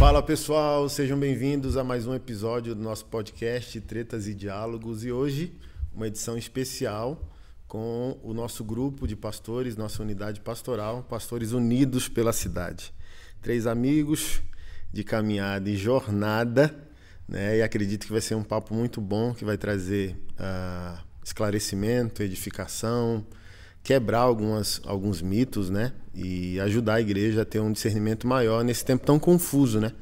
Fala pessoal, sejam bem-vindos a mais um episódio do nosso podcast Tretas e Diálogos e hoje uma edição especial com o nosso grupo de pastores, nossa unidade pastoral, Pastores Unidos pela Cidade. Três amigos de caminhada e jornada, né? E acredito que vai ser um papo muito bom que vai trazer uh, esclarecimento, edificação, quebrar algumas, alguns mitos, né? E ajudar a igreja a ter um discernimento maior nesse tempo tão confuso, né?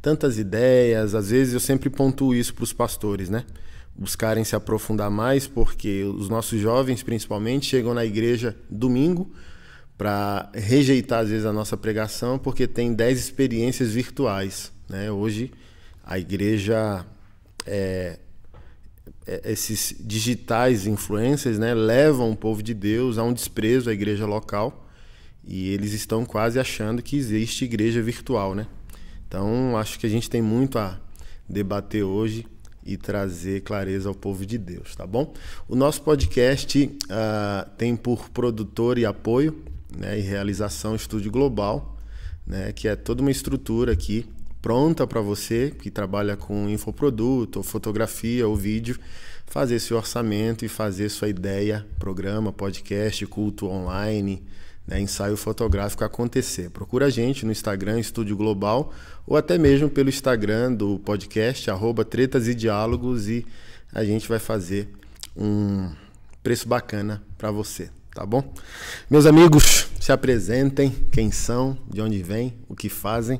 Tantas ideias, às vezes eu sempre pontuo isso para os pastores, né? Buscarem se aprofundar mais, porque os nossos jovens, principalmente, chegam na igreja domingo para rejeitar, às vezes, a nossa pregação, porque tem 10 experiências virtuais, né? Hoje, a igreja é, é, esses digitais influencers né, levam o povo de Deus a um desprezo à igreja local e eles estão quase achando que existe igreja virtual, né? Então acho que a gente tem muito a debater hoje e trazer clareza ao povo de Deus, tá bom? O nosso podcast uh, tem por produtor e apoio né, e realização Estúdio Global, né, que é toda uma estrutura aqui pronta para você que trabalha com infoproduto, ou fotografia ou vídeo, fazer seu orçamento e fazer sua ideia, programa, podcast, culto online, né, ensaio fotográfico acontecer. Procura a gente no Instagram Estúdio Global ou até mesmo pelo Instagram do podcast arroba Tretas e Diálogos e a gente vai fazer um preço bacana para você, tá bom? Meus amigos, se apresentem, quem são, de onde vêm, o que fazem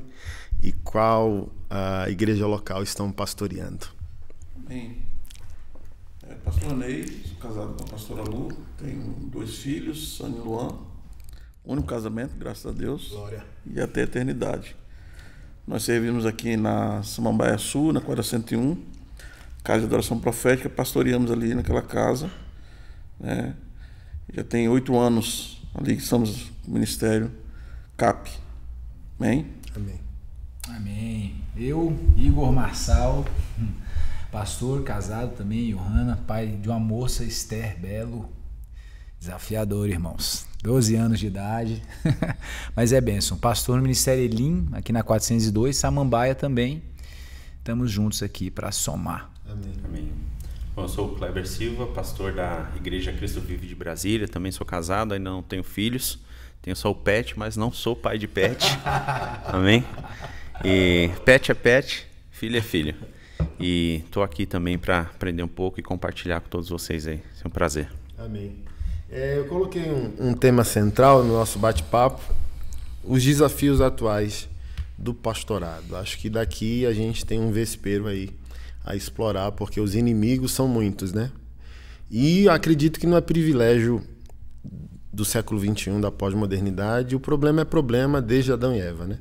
e qual a igreja local estão pastoreando. Amém. É, pastor Ney, casado com a pastora Lu, tenho dois filhos, Sani e Luan. Único casamento, graças a Deus. Glória. E até a eternidade. Nós servimos aqui na Samambaia Sul, na quadra 101, casa de adoração profética, pastoreamos ali naquela casa. Né? Já tem oito anos ali que estamos no ministério CAP. Amém? Amém. Amém. Eu, Igor Marçal, hum, pastor casado também, Johanna, pai de uma moça, Esther Belo. Desafiador, irmãos. 12 anos de idade. Mas é bênção. Pastor no Ministério Elim, aqui na 402, Samambaia também. Estamos juntos aqui para somar. Amém. Amém. Bom, eu sou o Kleber Silva, pastor da Igreja Cristo Vive de Brasília. Também sou casado, ainda não tenho filhos. Tenho só o pet, mas não sou pai de pet. Amém? E pet é pet, filho é filho. E estou aqui também para aprender um pouco e compartilhar com todos vocês aí. É um prazer. Amém. É, eu coloquei um, um tema central no nosso bate-papo: os desafios atuais do pastorado. Acho que daqui a gente tem um vespeiro aí a explorar, porque os inimigos são muitos, né? E acredito que não é privilégio do século XXI, da pós-modernidade, o problema é problema desde Adão e Eva, né?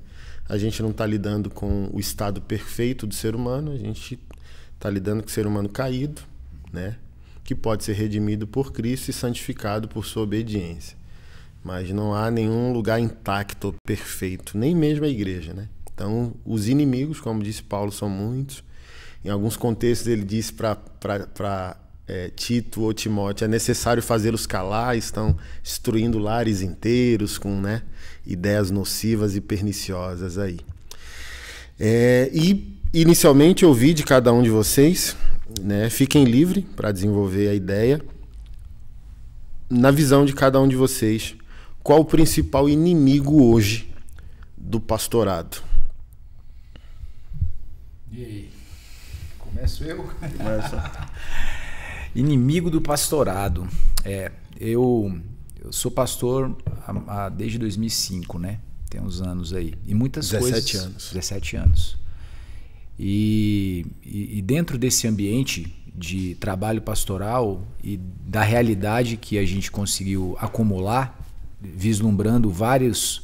a gente não está lidando com o estado perfeito do ser humano, a gente está lidando com o ser humano caído, né? que pode ser redimido por Cristo e santificado por sua obediência. Mas não há nenhum lugar intacto ou perfeito, nem mesmo a igreja. Né? Então, os inimigos, como disse Paulo, são muitos. Em alguns contextos, ele disse para é, Tito ou Timóteo: é necessário fazê-los calar, estão destruindo lares inteiros com, né? ideias nocivas e perniciosas aí. É, e inicialmente eu de cada um de vocês, né? Fiquem livres para desenvolver a ideia. Na visão de cada um de vocês, qual o principal inimigo hoje do pastorado? E aí? Começo eu? Começa. inimigo do pastorado. É, eu eu sou pastor a, a, desde 2005, né? Tem uns anos aí. E muitas 17 coisas. 17 anos. 17 anos. E, e, e, dentro desse ambiente de trabalho pastoral e da realidade que a gente conseguiu acumular, vislumbrando várias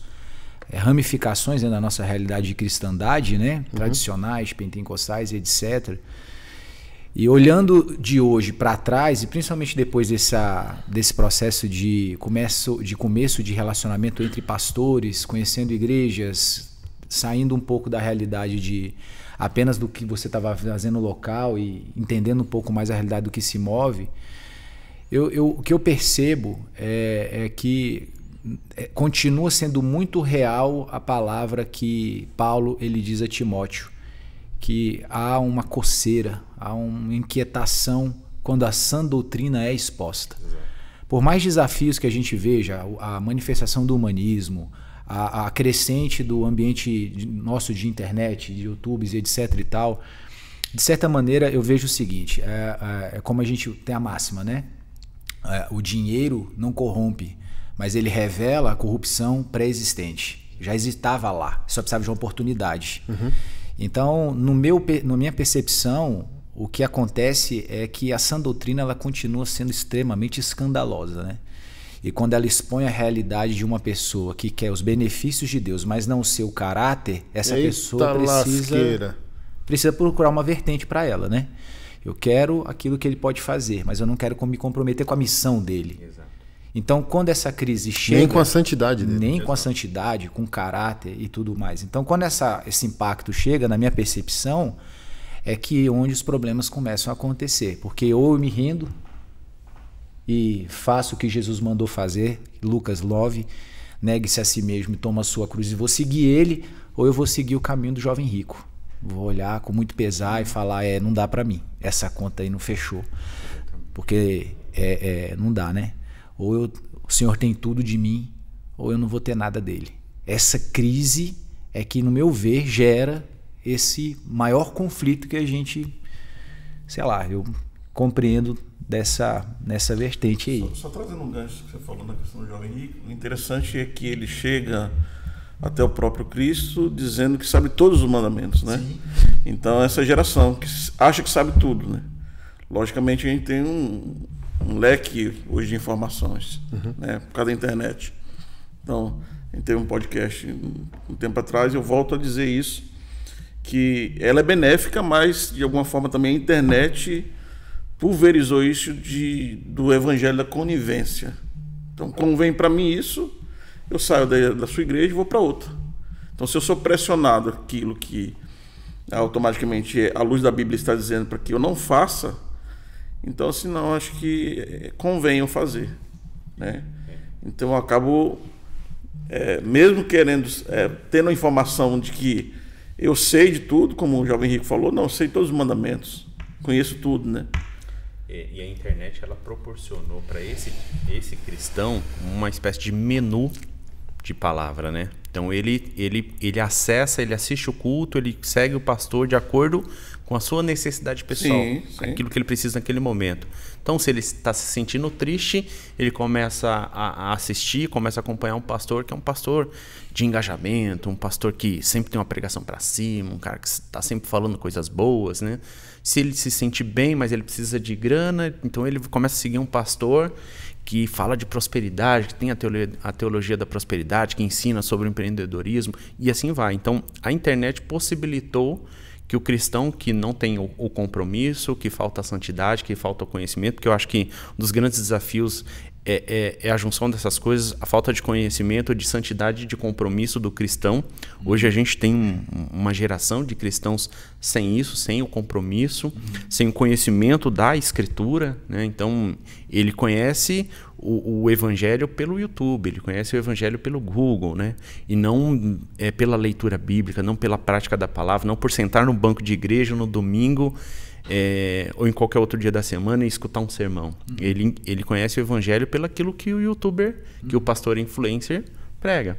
é, eh, ramificações né, da nossa realidade de cristandade, né? Uhum. Tradicionais, pentecostais, etc e olhando de hoje para trás, e principalmente depois dessa, desse processo de começo, de começo de relacionamento entre pastores, conhecendo igrejas, saindo um pouco da realidade de apenas do que você estava fazendo no local e entendendo um pouco mais a realidade do que se move, eu, eu, o que eu percebo é, é que é, continua sendo muito real a palavra que Paulo ele diz a Timóteo que há uma coceira, há uma inquietação quando a sã doutrina é exposta. Por mais desafios que a gente veja, a manifestação do humanismo, a, a crescente do ambiente nosso de internet, de YouTubes, etc e tal, de certa maneira eu vejo o seguinte, é, é, é como a gente tem a máxima, né? É, o dinheiro não corrompe, mas ele revela a corrupção pré-existente. Já hesitava lá, só precisava de uma oportunidade. Uhum. Então, no meu, na minha percepção, o que acontece é que a sã doutrina ela continua sendo extremamente escandalosa, né? E quando ela expõe a realidade de uma pessoa que quer os benefícios de Deus, mas não o seu caráter, essa Eita pessoa precisa precisa procurar uma vertente para ela, né? Eu quero aquilo que ele pode fazer, mas eu não quero me comprometer com a missão dele. Exato. Então, quando essa crise chega. Nem com a santidade dele. Nem com a santidade, com caráter e tudo mais. Então, quando essa, esse impacto chega, na minha percepção, é que onde os problemas começam a acontecer. Porque ou eu me rendo e faço o que Jesus mandou fazer, Lucas Love, negue-se a si mesmo e toma a sua cruz e vou seguir ele, ou eu vou seguir o caminho do jovem rico. Vou olhar com muito pesar e falar: é, não dá para mim, essa conta aí não fechou. Porque é, é, não dá, né? ou eu, o Senhor tem tudo de mim, ou eu não vou ter nada dele. Essa crise é que, no meu ver, gera esse maior conflito que a gente, sei lá, eu compreendo dessa nessa vertente aí. Só, só trazendo um gancho que você falou na questão do jovem rico, o interessante é que ele chega até o próprio Cristo dizendo que sabe todos os mandamentos, né? Sim. Então essa geração que acha que sabe tudo, né? Logicamente a gente tem um, um leque hoje de informações, uhum. né? por causa da internet. Então, a gente teve um podcast um tempo atrás, eu volto a dizer isso, que ela é benéfica, mas de alguma forma também a internet pulverizou isso de, do evangelho da conivência. Então, convém para mim isso, eu saio da, da sua igreja e vou para outra. Então, se eu sou pressionado aquilo que automaticamente a luz da Bíblia está dizendo para que eu não faça, então, se assim, não, acho que eh, convém eu fazer. Né? Então, eu acabo, é, mesmo querendo, é, tendo a informação de que eu sei de tudo, como o jovem Rico falou, não, eu sei todos os mandamentos, conheço tudo, né? E, a internet ela proporcionou para esse, esse cristão uma espécie de menu de palavra, né? Então ele, ele, ele acessa, ele assiste o culto, ele segue o pastor de acordo com a sua necessidade pessoal, sim, sim. aquilo que ele precisa naquele momento. Então, se ele está se sentindo triste, ele começa a, a, assistir, começa a acompanhar um pastor que é um pastor de engajamento, um pastor que sempre tem uma pregação para cima, um cara que está sempre falando coisas boas, né? Se ele se sente bem, mas ele precisa de grana, então ele começa a seguir um pastor que fala de prosperidade, que tem a teologia, a teologia da prosperidade, que ensina sobre empreendedorismo e assim vai. Então, a internet possibilitou que o cristão que não tem o, o compromisso, que falta a santidade, que falta o conhecimento, porque eu acho que um dos grandes desafios é, é, é, a junção dessas coisas, a falta de conhecimento, de santidade, de compromisso do cristão. Hoje a gente tem um, uma geração de cristãos sem isso, sem o compromisso, uhum. sem o conhecimento da escritura. Né? Então ele conhece o, o, evangelho pelo YouTube, ele conhece o evangelho pelo Google, né? E não é pela leitura bíblica, não pela prática da palavra, não por sentar no banco de igreja no domingo é, ou em qualquer outro dia da semana e escutar um sermão. Uhum. Ele, ele conhece o evangelho pelaquilo que o youtuber, uhum. que o uhum. pastor influencer prega.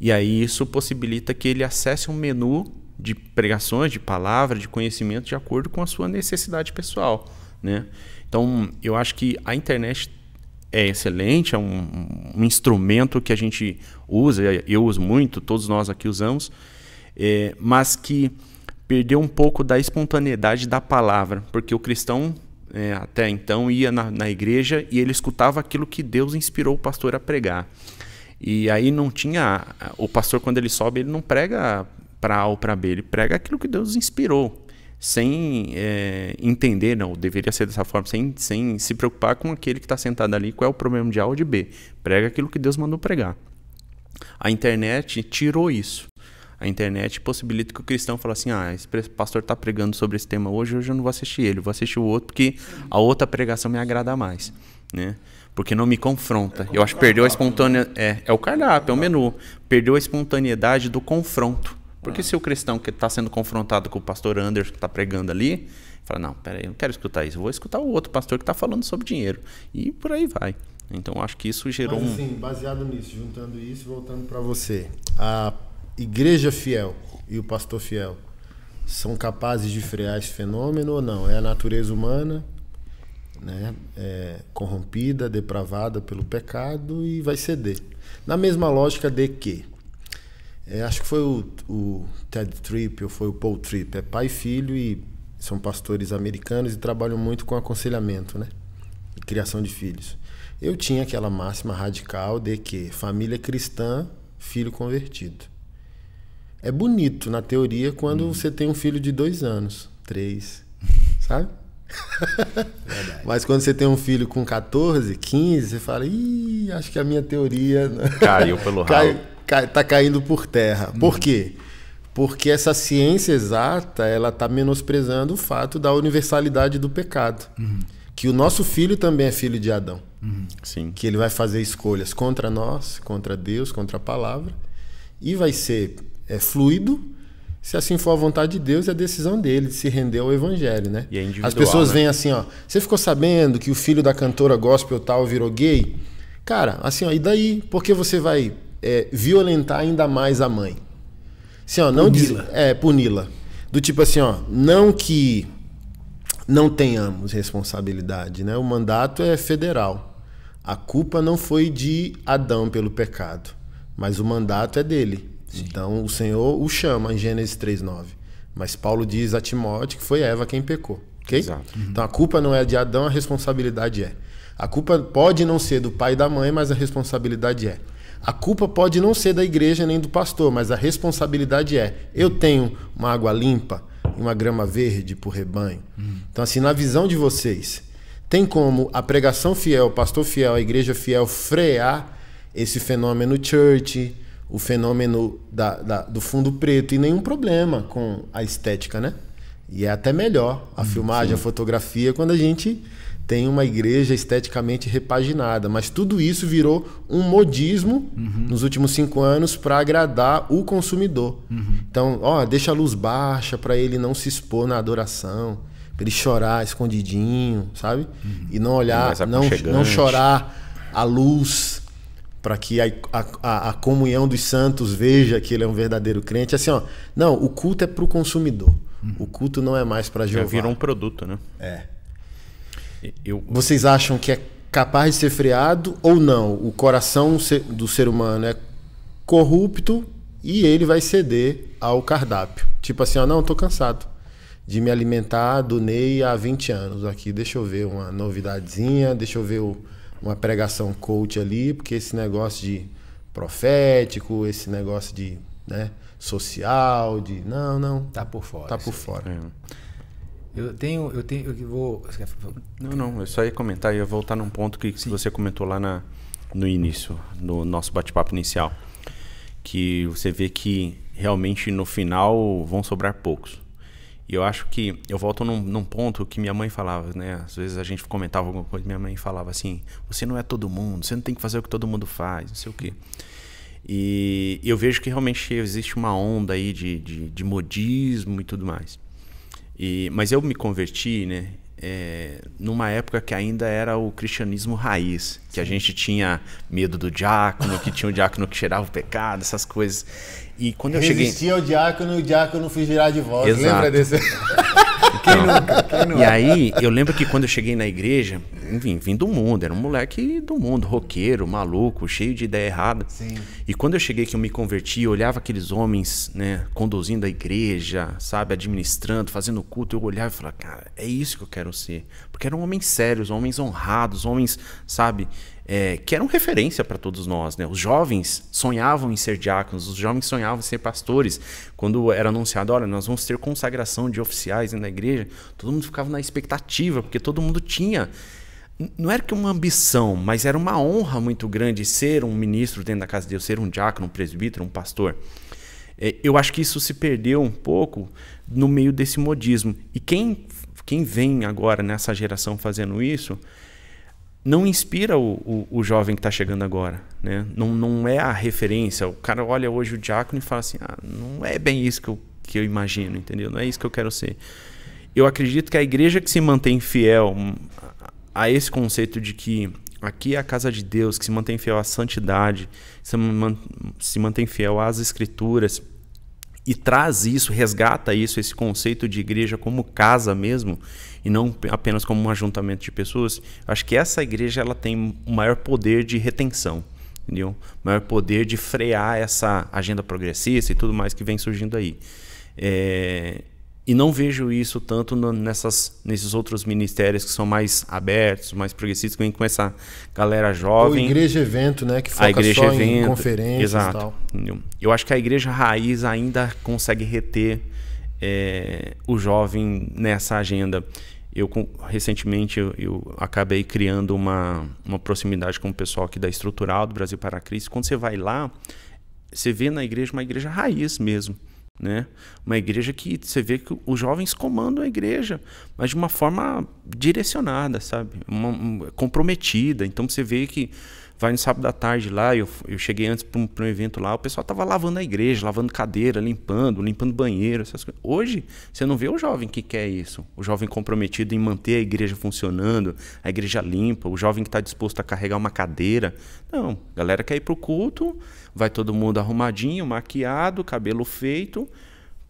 E aí isso possibilita que ele acesse um menu de pregações, de palavra, de conhecimento de acordo com a sua necessidade pessoal, né? Então, eu acho que a internet é excelente, é um, um instrumento que a gente usa, eu uso muito, todos nós aqui usamos, é, mas que perdeu um pouco da espontaneidade da palavra, porque o cristão é, até então ia na, na, igreja e ele escutava aquilo que Deus inspirou o pastor a pregar. E aí não tinha. O pastor, quando ele sobe, ele não prega para A ou para B, ele prega aquilo que Deus inspirou sem é, entender, não, deveria ser dessa forma, sem, sem se preocupar com aquele que está sentado ali, qual é o problema de A ou de B. Prega aquilo que Deus mandou pregar. A internet tirou isso. A internet possibilita que o cristão fale assim: ah, esse pastor está pregando sobre esse tema hoje, hoje eu não vou assistir ele, vou assistir o outro porque a outra pregação me agrada mais. Né? Porque não me confronta. Eu acho que perdeu a espontânea. É, é o cardápio, é o menu. Perdeu a espontaneidade do confronto. Porque é. se o cristão que está sendo confrontado com o pastor Anderson que está pregando ali, fala, não, peraí, eu não quero escutar isso, vou escutar o outro pastor que está falando sobre dinheiro. E por aí vai. Então acho que isso gerou Mas, assim, um. baseado nisso, juntando isso, voltando para você. A igreja fiel e o pastor fiel são capazes de frear esse fenômeno ou não? É a natureza humana, né? É corrompida, depravada pelo pecado e vai ceder. Na mesma lógica de que é, acho que foi o, o Ted Tripp ou foi o Paul Tripp. É pai e filho e são pastores americanos e trabalham muito com aconselhamento, né? E criação de filhos. Eu tinha aquela máxima radical de que família é cristã, filho convertido. É bonito na teoria quando uhum. você tem um filho de dois anos, três, sabe? Mas quando você tem um filho com 14, 15, você fala, ih, acho que a minha teoria. Caiu pelo ralo. Caiu tá caindo por terra. Hum. Por uhum. quê? Porque essa ciência exata, ela tá menosprezando o fato da universalidade do pecado. Uhum. Que o nosso filho também é filho de Adão. Uhum. Sim. Que ele vai fazer escolhas contra nós, contra Deus, contra a palavra. E vai ser é, fluido, se assim for a vontade de Deus, é a decisão dele de se render ao evangelho, né? É As pessoas né? vêm assim, ó, você ficou sabendo que o filho da cantora gospel tal virou gay? Cara, assim, ó, e daí? Por que você vai é, violentar ainda mais a mãe. Assim, ó, não puni-la. Diz, é, puni-la. Do tipo assim, ó, não que não tenhamos responsabilidade, né? O mandato é federal. A culpa não foi de Adão pelo pecado, mas o mandato é dele. Sim. Então o Senhor o chama em Gênesis 3:9. Mas Paulo diz a Timóteo que foi Eva quem pecou, OK? Exato. Então, uhum. Então a culpa não é de Adão, a responsabilidade é. A culpa pode não ser do pai e da mãe, mas a responsabilidade é. A culpa pode não ser da igreja nem do pastor, mas a responsabilidade é: eu tenho uma água limpa e uma grama verde para o rebanho. Então, assim, na visão de vocês, tem como a pregação fiel, o pastor fiel, a igreja fiel frear esse fenômeno church, o fenômeno da, da, do fundo preto e nenhum problema com a estética, né? E é até melhor a hum, filmagem, sim. a fotografia, quando a gente tem uma igreja esteticamente repaginada, mas tudo isso virou um modismo uhum. nos últimos cinco anos para agradar o consumidor. Uhum. Então, ó, deixa a luz baixa para ele não se expor na adoração, para ele chorar escondidinho, sabe? Uhum. E não olhar, é não, não chorar a luz para que a, a, a, comunhão dos santos veja que ele é um verdadeiro crente. Assim, ó, não, o culto é para o consumidor. O culto não é mais para Jeová. Já virou um produto, né? É. Eu... Vocês acham que é capaz de ser freado ou não? O coração do ser humano é corrupto e ele vai ceder ao cardápio. Tipo assim, ó, não, tô cansado de me alimentar do Ney há 20 anos aqui. Deixa eu ver uma novidadezinha, deixa eu ver o, uma pregação coach ali, porque esse negócio de profético, esse negócio de, né, social, de não, não, tá por fora. Tá por fora. É. Eu tenho, eu tenho, eu vou. Não, não, eu só ia comentar, ia voltar num ponto que, que você comentou lá na, no início, no nosso bate-papo inicial, que você vê que realmente no final vão sobrar poucos. E eu acho que eu volto num, num, ponto que minha mãe falava, né? Às vezes a gente comentava alguma coisa, minha mãe falava assim: você não é todo mundo, você não tem que fazer o que todo mundo faz, não sei o quê. E eu vejo que realmente existe uma onda aí de, de, de modismo e tudo mais. E, mas eu me converti, né? É, numa época que ainda era o cristianismo raiz, que Sim. a gente tinha medo do diácono, que tinha o diácono que cheirava o pecado, essas coisas. E quando eu Resistia cheguei. Resistia ao diácono e o diácono fui girar de volta. Exato. Lembra desse? Quem então. nunca, quem nunca? E aí, eu lembro que quando eu cheguei na igreja, enfim, vim do mundo, era um moleque do mundo, roqueiro, maluco, cheio de ideia errada. Sim. E quando eu cheguei que eu me converti, eu olhava aqueles homens, né, conduzindo a igreja, sabe, administrando, fazendo culto, eu olhava e falava, cara, é isso que eu quero ser. Porque eram homens sérios, homens honrados, homens, sabe, é, que eram referência para todos nós. Né? Os jovens sonhavam em ser diáconos, os jovens sonhavam em ser pastores. Quando era anunciado, olha, nós vamos ter consagração de oficiais na igreja, todo mundo ficava na expectativa, porque todo mundo tinha não era que uma ambição, mas era uma honra muito grande ser um ministro dentro da casa de Deus, ser um diácono, um presbítero, um pastor. É, eu acho que isso se perdeu um pouco no meio desse modismo. E quem, quem vem agora nessa geração fazendo isso não inspira o, o, o jovem que está chegando agora. Né? Não, não é a referência. O cara olha hoje o diácono e fala assim: ah, não é bem isso que eu, que eu imagino, entendeu? Não é isso que eu quero ser. Eu acredito que a igreja que se mantém fiel a esse conceito de que aqui é a casa de Deus, que se mantém fiel à santidade, se mantém fiel às escrituras e traz isso, resgata isso, esse conceito de igreja como casa mesmo, e não apenas como um ajuntamento de pessoas. Acho que essa igreja ela tem o maior poder de retenção, entendeu? O maior poder de frear essa agenda progressista e tudo mais que vem surgindo aí. É, e não vejo isso tanto nessas, nesses outros ministérios que são mais abertos, mais progressistas, que vem com essa galera jovem. Ou igreja evento, né? Que foca a igreja só evento, em conferências exato. e tal. Eu acho que a igreja raiz ainda consegue reter é, o jovem nessa agenda. Eu recentemente eu, eu, acabei criando uma, uma proximidade com o pessoal aqui da Estrutural do Brasil para a Crise. Quando você vai lá, você vê na igreja uma igreja raiz mesmo. Né? Uma igreja que você vê que os jovens comandam a igreja, mas de uma forma direcionada, sabe? Uma, uma, comprometida. Então você vê que Vai no sábado à tarde lá, eu, eu cheguei antes para um, um, evento lá, o pessoal tava lavando a igreja, lavando cadeira, limpando, limpando banheiro, essas coisas. Hoje, você não vê o jovem que quer isso. O jovem comprometido em manter a igreja funcionando, a igreja limpa, o jovem que está disposto a carregar uma cadeira. Não, a galera quer ir para o culto, vai todo mundo arrumadinho, maquiado, cabelo feito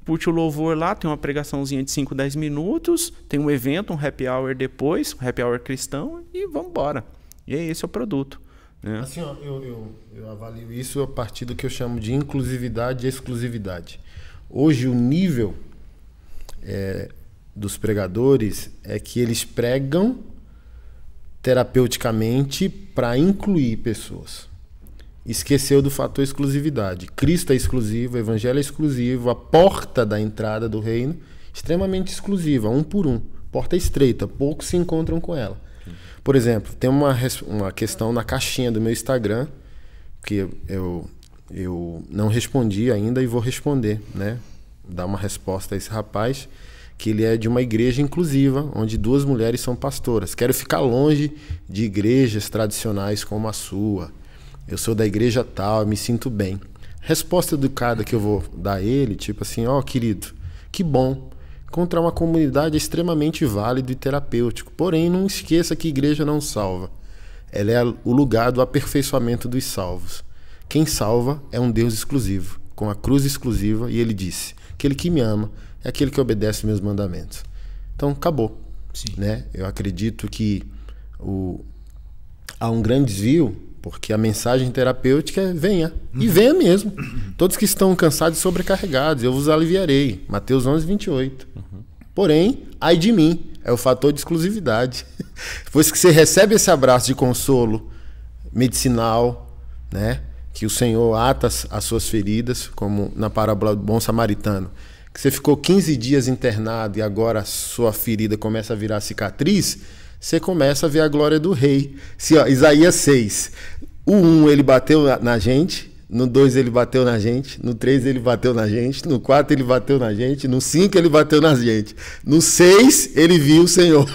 curte o louvor lá, tem uma pregaçãozinha de 5, 10 minutos, tem um evento, um happy hour depois, um happy hour cristão e vamos embora. E é esse é o produto. É. Assim, ó, eu, eu, eu avalio isso a partir do que eu chamo de inclusividade e exclusividade. Hoje, o nível é, dos pregadores é que eles pregam terapeuticamente para incluir pessoas. Esqueceu do fator exclusividade. Cristo é exclusivo, o Evangelho é exclusivo, a porta da entrada do reino extremamente exclusiva, um por um. Porta estreita, poucos se encontram com ela. Por exemplo, tem uma, uma questão na caixinha do meu Instagram que eu, eu não respondi ainda e vou responder, né? Dar uma resposta a esse rapaz que ele é de uma igreja inclusiva, onde duas mulheres são pastoras. Quero ficar longe de igrejas tradicionais como a sua. Eu sou da igreja tal, me sinto bem. Resposta educada que eu vou dar a ele, tipo assim, ó, oh, querido, que bom contra uma comunidade extremamente válido e terapêutico. Porém, não esqueça que igreja não salva. Ela é o lugar do aperfeiçoamento dos salvos. Quem salva é um Deus exclusivo, com a cruz exclusiva, e ele disse: aquele que me ama é aquele que obedece meus mandamentos. Então, acabou. Sim. Né? Eu acredito que o... há um grande desvio porque a mensagem terapêutica é venha. Uhum. E venha mesmo. Uhum. Todos que estão cansados e sobrecarregados, eu vos aliviarei. Mateus 11, 28. Uhum. Porém, ai de mim. É o fator de exclusividade. Pois que você recebe esse abraço de consolo medicinal, né? Que o Senhor ata as suas feridas, como na parábola do bom samaritano que você ficou 15 dias internado e agora a sua ferida começa a virar cicatriz, você começa a ver a glória do rei. Se, ó, Isaías 6. O 1 um, ele bateu na gente, no 2 ele bateu na gente, no 3 ele bateu na gente, no 4 ele bateu na gente, no 5 ele bateu na gente. No 6 ele viu o Senhor.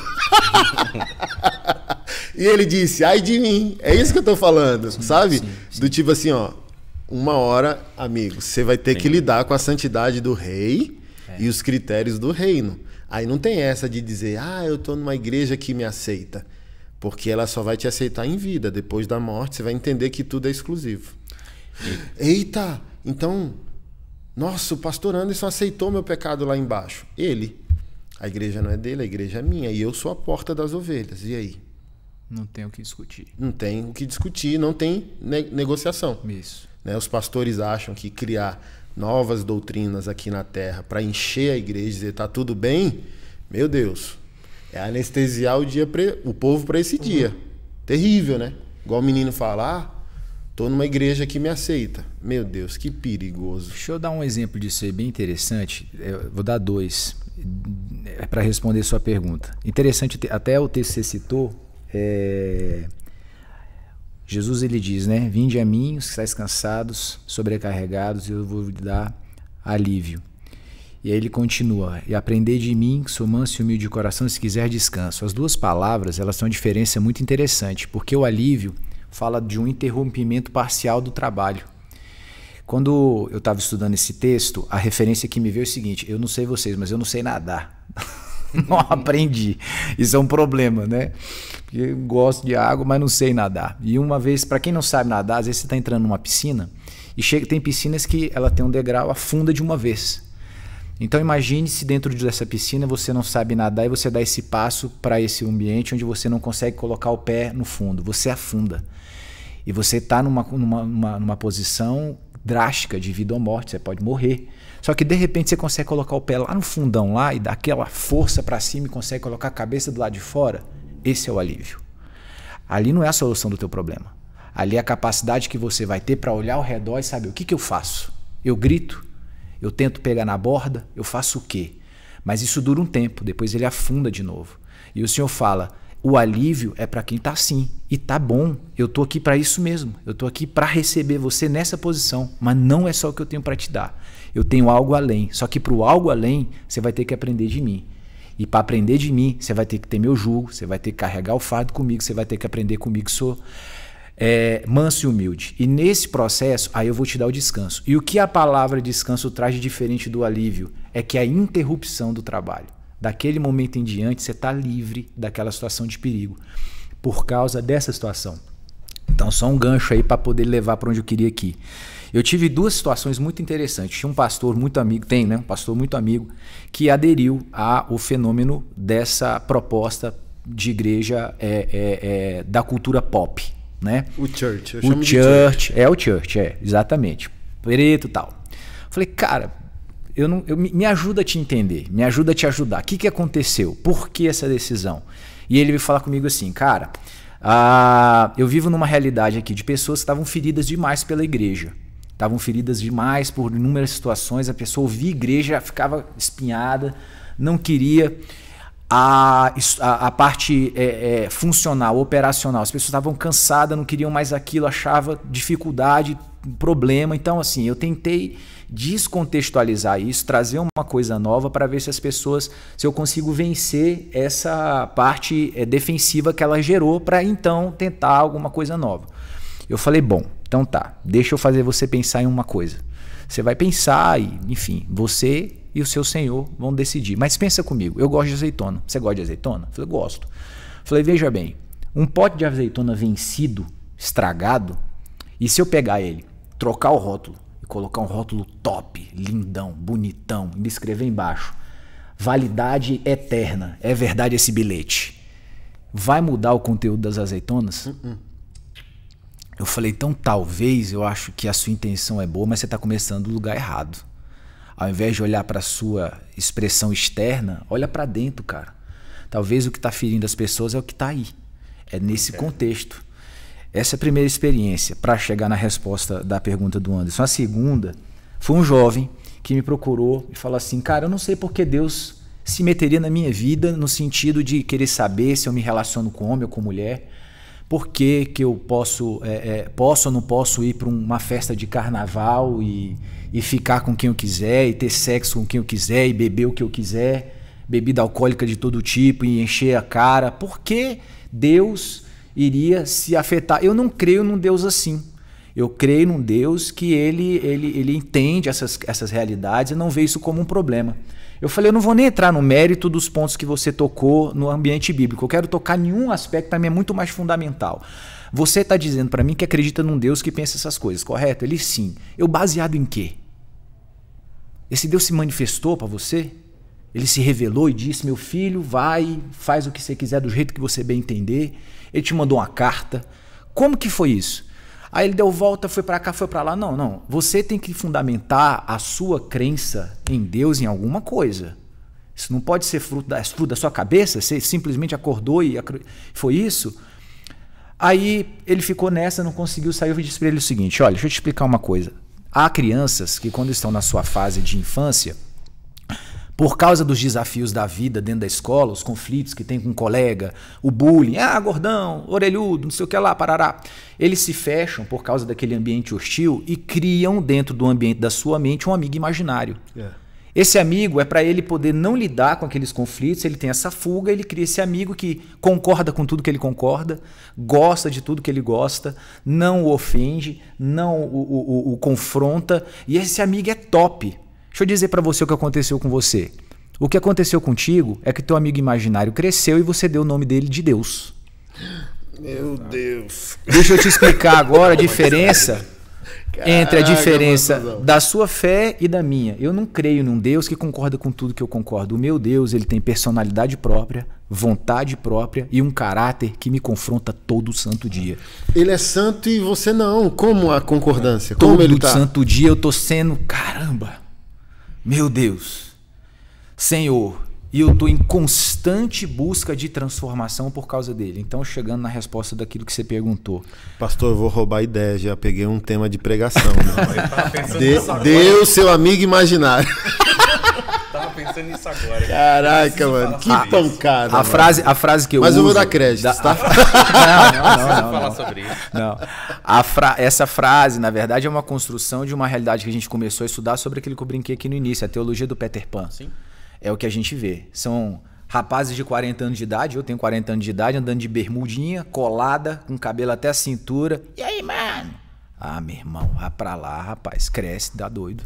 e ele disse: "Ai de mim". É isso que eu tô falando, sim, sabe? Sim, sim. Do tipo assim, ó, uma hora, amigo, você vai ter que lidar com a santidade do rei é. e os critérios do reino. Aí não tem essa de dizer: "Ah, eu tô numa igreja que me aceita". Porque ela só vai te aceitar em vida. Depois da morte, você vai entender que tudo é exclusivo. Eita! Então, nossa, o pastor Anderson aceitou meu pecado lá embaixo. Ele. A igreja não é dele, a igreja é minha. E eu sou a porta das ovelhas. E aí? Não tem o que discutir. Não tem o que discutir, não tem ne negociação. Isso. Né? Os pastores acham que criar novas doutrinas aqui na terra para encher a igreja e dizer tá tudo bem, meu Deus, é anestesiar o, dia pre... o povo para esse uhum. dia. Terrível, né? Igual o menino falar, ah, tô numa igreja que me aceita. Meu Deus, que perigoso. Deixa eu dar um exemplo disso aí bem interessante. Eu vou dar dois é para responder sua pergunta. Interessante, até o texto que você citou, é... Jesus ele diz, né? Vinde a mim, os que estáis cansados, sobrecarregados, e eu vou lhe dar alívio. E aí ele continua: E aprendei de mim, que sou manso e humilde de coração, se quiser descanso. As duas palavras, elas têm uma diferença muito interessante, porque o alívio fala de um interrompimento parcial do trabalho. Quando eu estava estudando esse texto, a referência que me veio é o seguinte: eu não sei vocês, mas eu não sei nadar. não aprendi. Isso é um problema, né? Eu gosto de água, mas não sei nadar. E uma vez, para quem não sabe nadar, às vezes você está entrando numa piscina e chega, tem piscinas que ela tem um degrau, afunda de uma vez. Então imagine se dentro dessa piscina você não sabe nadar e você dá esse passo para esse ambiente onde você não consegue colocar o pé no fundo, você afunda. E você está numa, numa, numa, posição drástica de vida ou morte, você pode morrer. Só que de repente você consegue colocar o pé lá no fundão lá e dá aquela força para cima e consegue colocar a cabeça do lado de fora. Esse é o alívio. Ali não é a solução do teu problema. Ali é a capacidade que você vai ter para olhar ao redor e saber o que, que eu faço. Eu grito, eu tento pegar na borda, eu faço o quê? Mas isso dura um tempo, depois ele afunda de novo. E o Senhor fala: o alívio é para quem está assim. E tá bom, eu estou aqui para isso mesmo. Eu estou aqui para receber você nessa posição, mas não é só o que eu tenho para te dar. Eu tenho algo além. Só que para o algo além, você vai ter que aprender de mim. E para aprender de mim, você vai ter que ter meu jugo, você vai ter que carregar o fardo comigo, você vai ter que aprender comigo que sou é, manso e humilde. E nesse processo, aí eu vou te dar o descanso. E o que a palavra descanso traz de diferente do alívio é que a interrupção do trabalho. Daquele momento em diante, você está livre daquela situação de perigo por causa dessa situação. Então, só um gancho aí para poder levar para onde eu queria aqui. Eu tive duas situações muito interessantes. Tinha um pastor muito amigo, tem, né? Um pastor muito amigo que aderiu ao fenômeno dessa proposta de igreja é, é, é, da cultura pop né? O church. o church, church, É o church, é, exatamente. Preto e tal. Falei, cara, eu não, eu, me ajuda a te entender, me ajuda a te ajudar. O que, que aconteceu? Por que essa decisão? E ele veio falar comigo assim, cara, ah, eu vivo numa realidade aqui de pessoas que estavam feridas demais pela igreja. Estavam feridas demais por inúmeras situações. A pessoa ouvia a igreja, ficava espinhada, não queria a, a, parte é, é, funcional, operacional. As pessoas estavam cansadas, não queriam mais aquilo, achava dificuldade, problema. Então, assim, eu tentei descontextualizar isso, trazer uma coisa nova para ver se as pessoas, se eu consigo vencer essa parte é, defensiva que ela gerou para então tentar alguma coisa nova. Eu falei, bom, então tá, deixa eu fazer você pensar em uma coisa. Você vai pensar e, enfim, você e o seu senhor vão decidir. Mas pensa comigo, eu gosto de azeitona. Você gosta de azeitona? Eu falei, gosto. Eu falei, veja bem, um pote de azeitona vencido, estragado, e se eu pegar ele, trocar o rótulo e colocar um rótulo top, lindão, bonitão, e escrever embaixo, validade eterna, é verdade esse bilhete, vai mudar o conteúdo das azeitonas? Uh -uh. Eu falei, então talvez eu acho que a sua intenção é boa, mas você está começando no lugar errado. Ao invés de olhar para a sua expressão externa, olha para dentro, cara. Talvez o que está ferindo as pessoas é o que está aí. É nesse é. contexto. Essa é a primeira experiência para chegar na resposta da pergunta do Anderson. A segunda foi um jovem que me procurou e falou assim: Cara, eu não sei por que Deus se meteria na minha vida no sentido de querer saber se eu me relaciono com homem ou com mulher. Por que, que eu posso, é, é, posso ou não posso ir para uma festa de carnaval e, e ficar com quem eu quiser, e ter sexo com quem eu quiser, e beber o que eu quiser, bebida alcoólica de todo tipo, e encher a cara. Por que Deus iria se afetar? Eu não creio num Deus assim. Eu creio num Deus que ele, ele, ele entende essas, essas realidades e não vê isso como um problema. Eu falei, eu não vou nem entrar no mérito dos pontos que você tocou no ambiente bíblico. Eu quero tocar em um aspecto que para mim é muito mais fundamental. Você está dizendo para mim que acredita num Deus que pensa essas coisas, correto? Ele sim. Eu baseado em quê? Esse Deus se manifestou para você? Ele se revelou e disse: Meu filho, vai, faz o que você quiser do jeito que você bem entender. Ele te mandou uma carta. Como que foi isso? Aí ele deu volta, foi para cá, foi para lá. Não, não. Você tem que fundamentar a sua crença em Deus em alguma coisa. Isso não pode ser fruto da, é fruto da sua cabeça. Você simplesmente acordou e foi isso. Aí ele ficou nessa, não conseguiu sair. Eu disse para ele o seguinte: Olha, deixa eu te explicar uma coisa. Há crianças que, quando estão na sua fase de infância, por causa dos desafios da vida dentro da escola, os conflitos que tem com o um colega, o bullying, ah, gordão, orelhudo, não sei o que lá, parará. Eles se fecham por causa daquele ambiente hostil e criam dentro do ambiente da sua mente um amigo imaginário. Yeah. É. Esse amigo é para ele poder não lidar com aqueles conflitos, ele tem essa fuga, ele cria esse amigo que concorda com tudo que ele concorda, gosta de tudo que ele gosta, não o ofende, não o, o, o, o confronta, e esse amigo é top. Deixa eu dizer para você o que aconteceu com você. O que aconteceu contigo é que teu amigo imaginário cresceu e você deu o nome dele de Deus. Meu Deus. Deixa eu te explicar agora a diferença é Caraca, entre a diferença da sua fé e da minha. Eu não creio num Deus que concorda com tudo que eu concordo. O meu Deus, ele tem personalidade própria, vontade própria e um caráter que me confronta todo santo dia. Ele é santo e você não. Como a concordância? Como todo ele tá? santo dia eu tô sendo, caramba. Meu Deus. Senhor, e eu estou em constante busca de transformação por causa dele. Então, chegando na resposta daquilo que você perguntou. Pastor, eu vou roubar a ideia, já peguei um tema de pregação. Não, de, Deus, seu amigo imaginário. Tava pensando nisso agora. Caraca, mano, que pancada. A frase, a frase que eu Mas uso, eu vou dar crédito, da, tá? Não, não, não, não, falar sobre isso. Não. A fra, essa frase, na verdade, é uma construção de uma realidade que a gente começou a estudar sobre aquilo que eu brinquei aqui no início, a teologia do Peter Pan. Sim é o que a gente vê. São rapazes de 40 anos de idade, eu tenho 40 anos de idade, andando de bermudinha, colada, com cabelo até a cintura. E aí, mano? Ah, meu irmão, vá pra lá, rapaz, cresce, dá doido.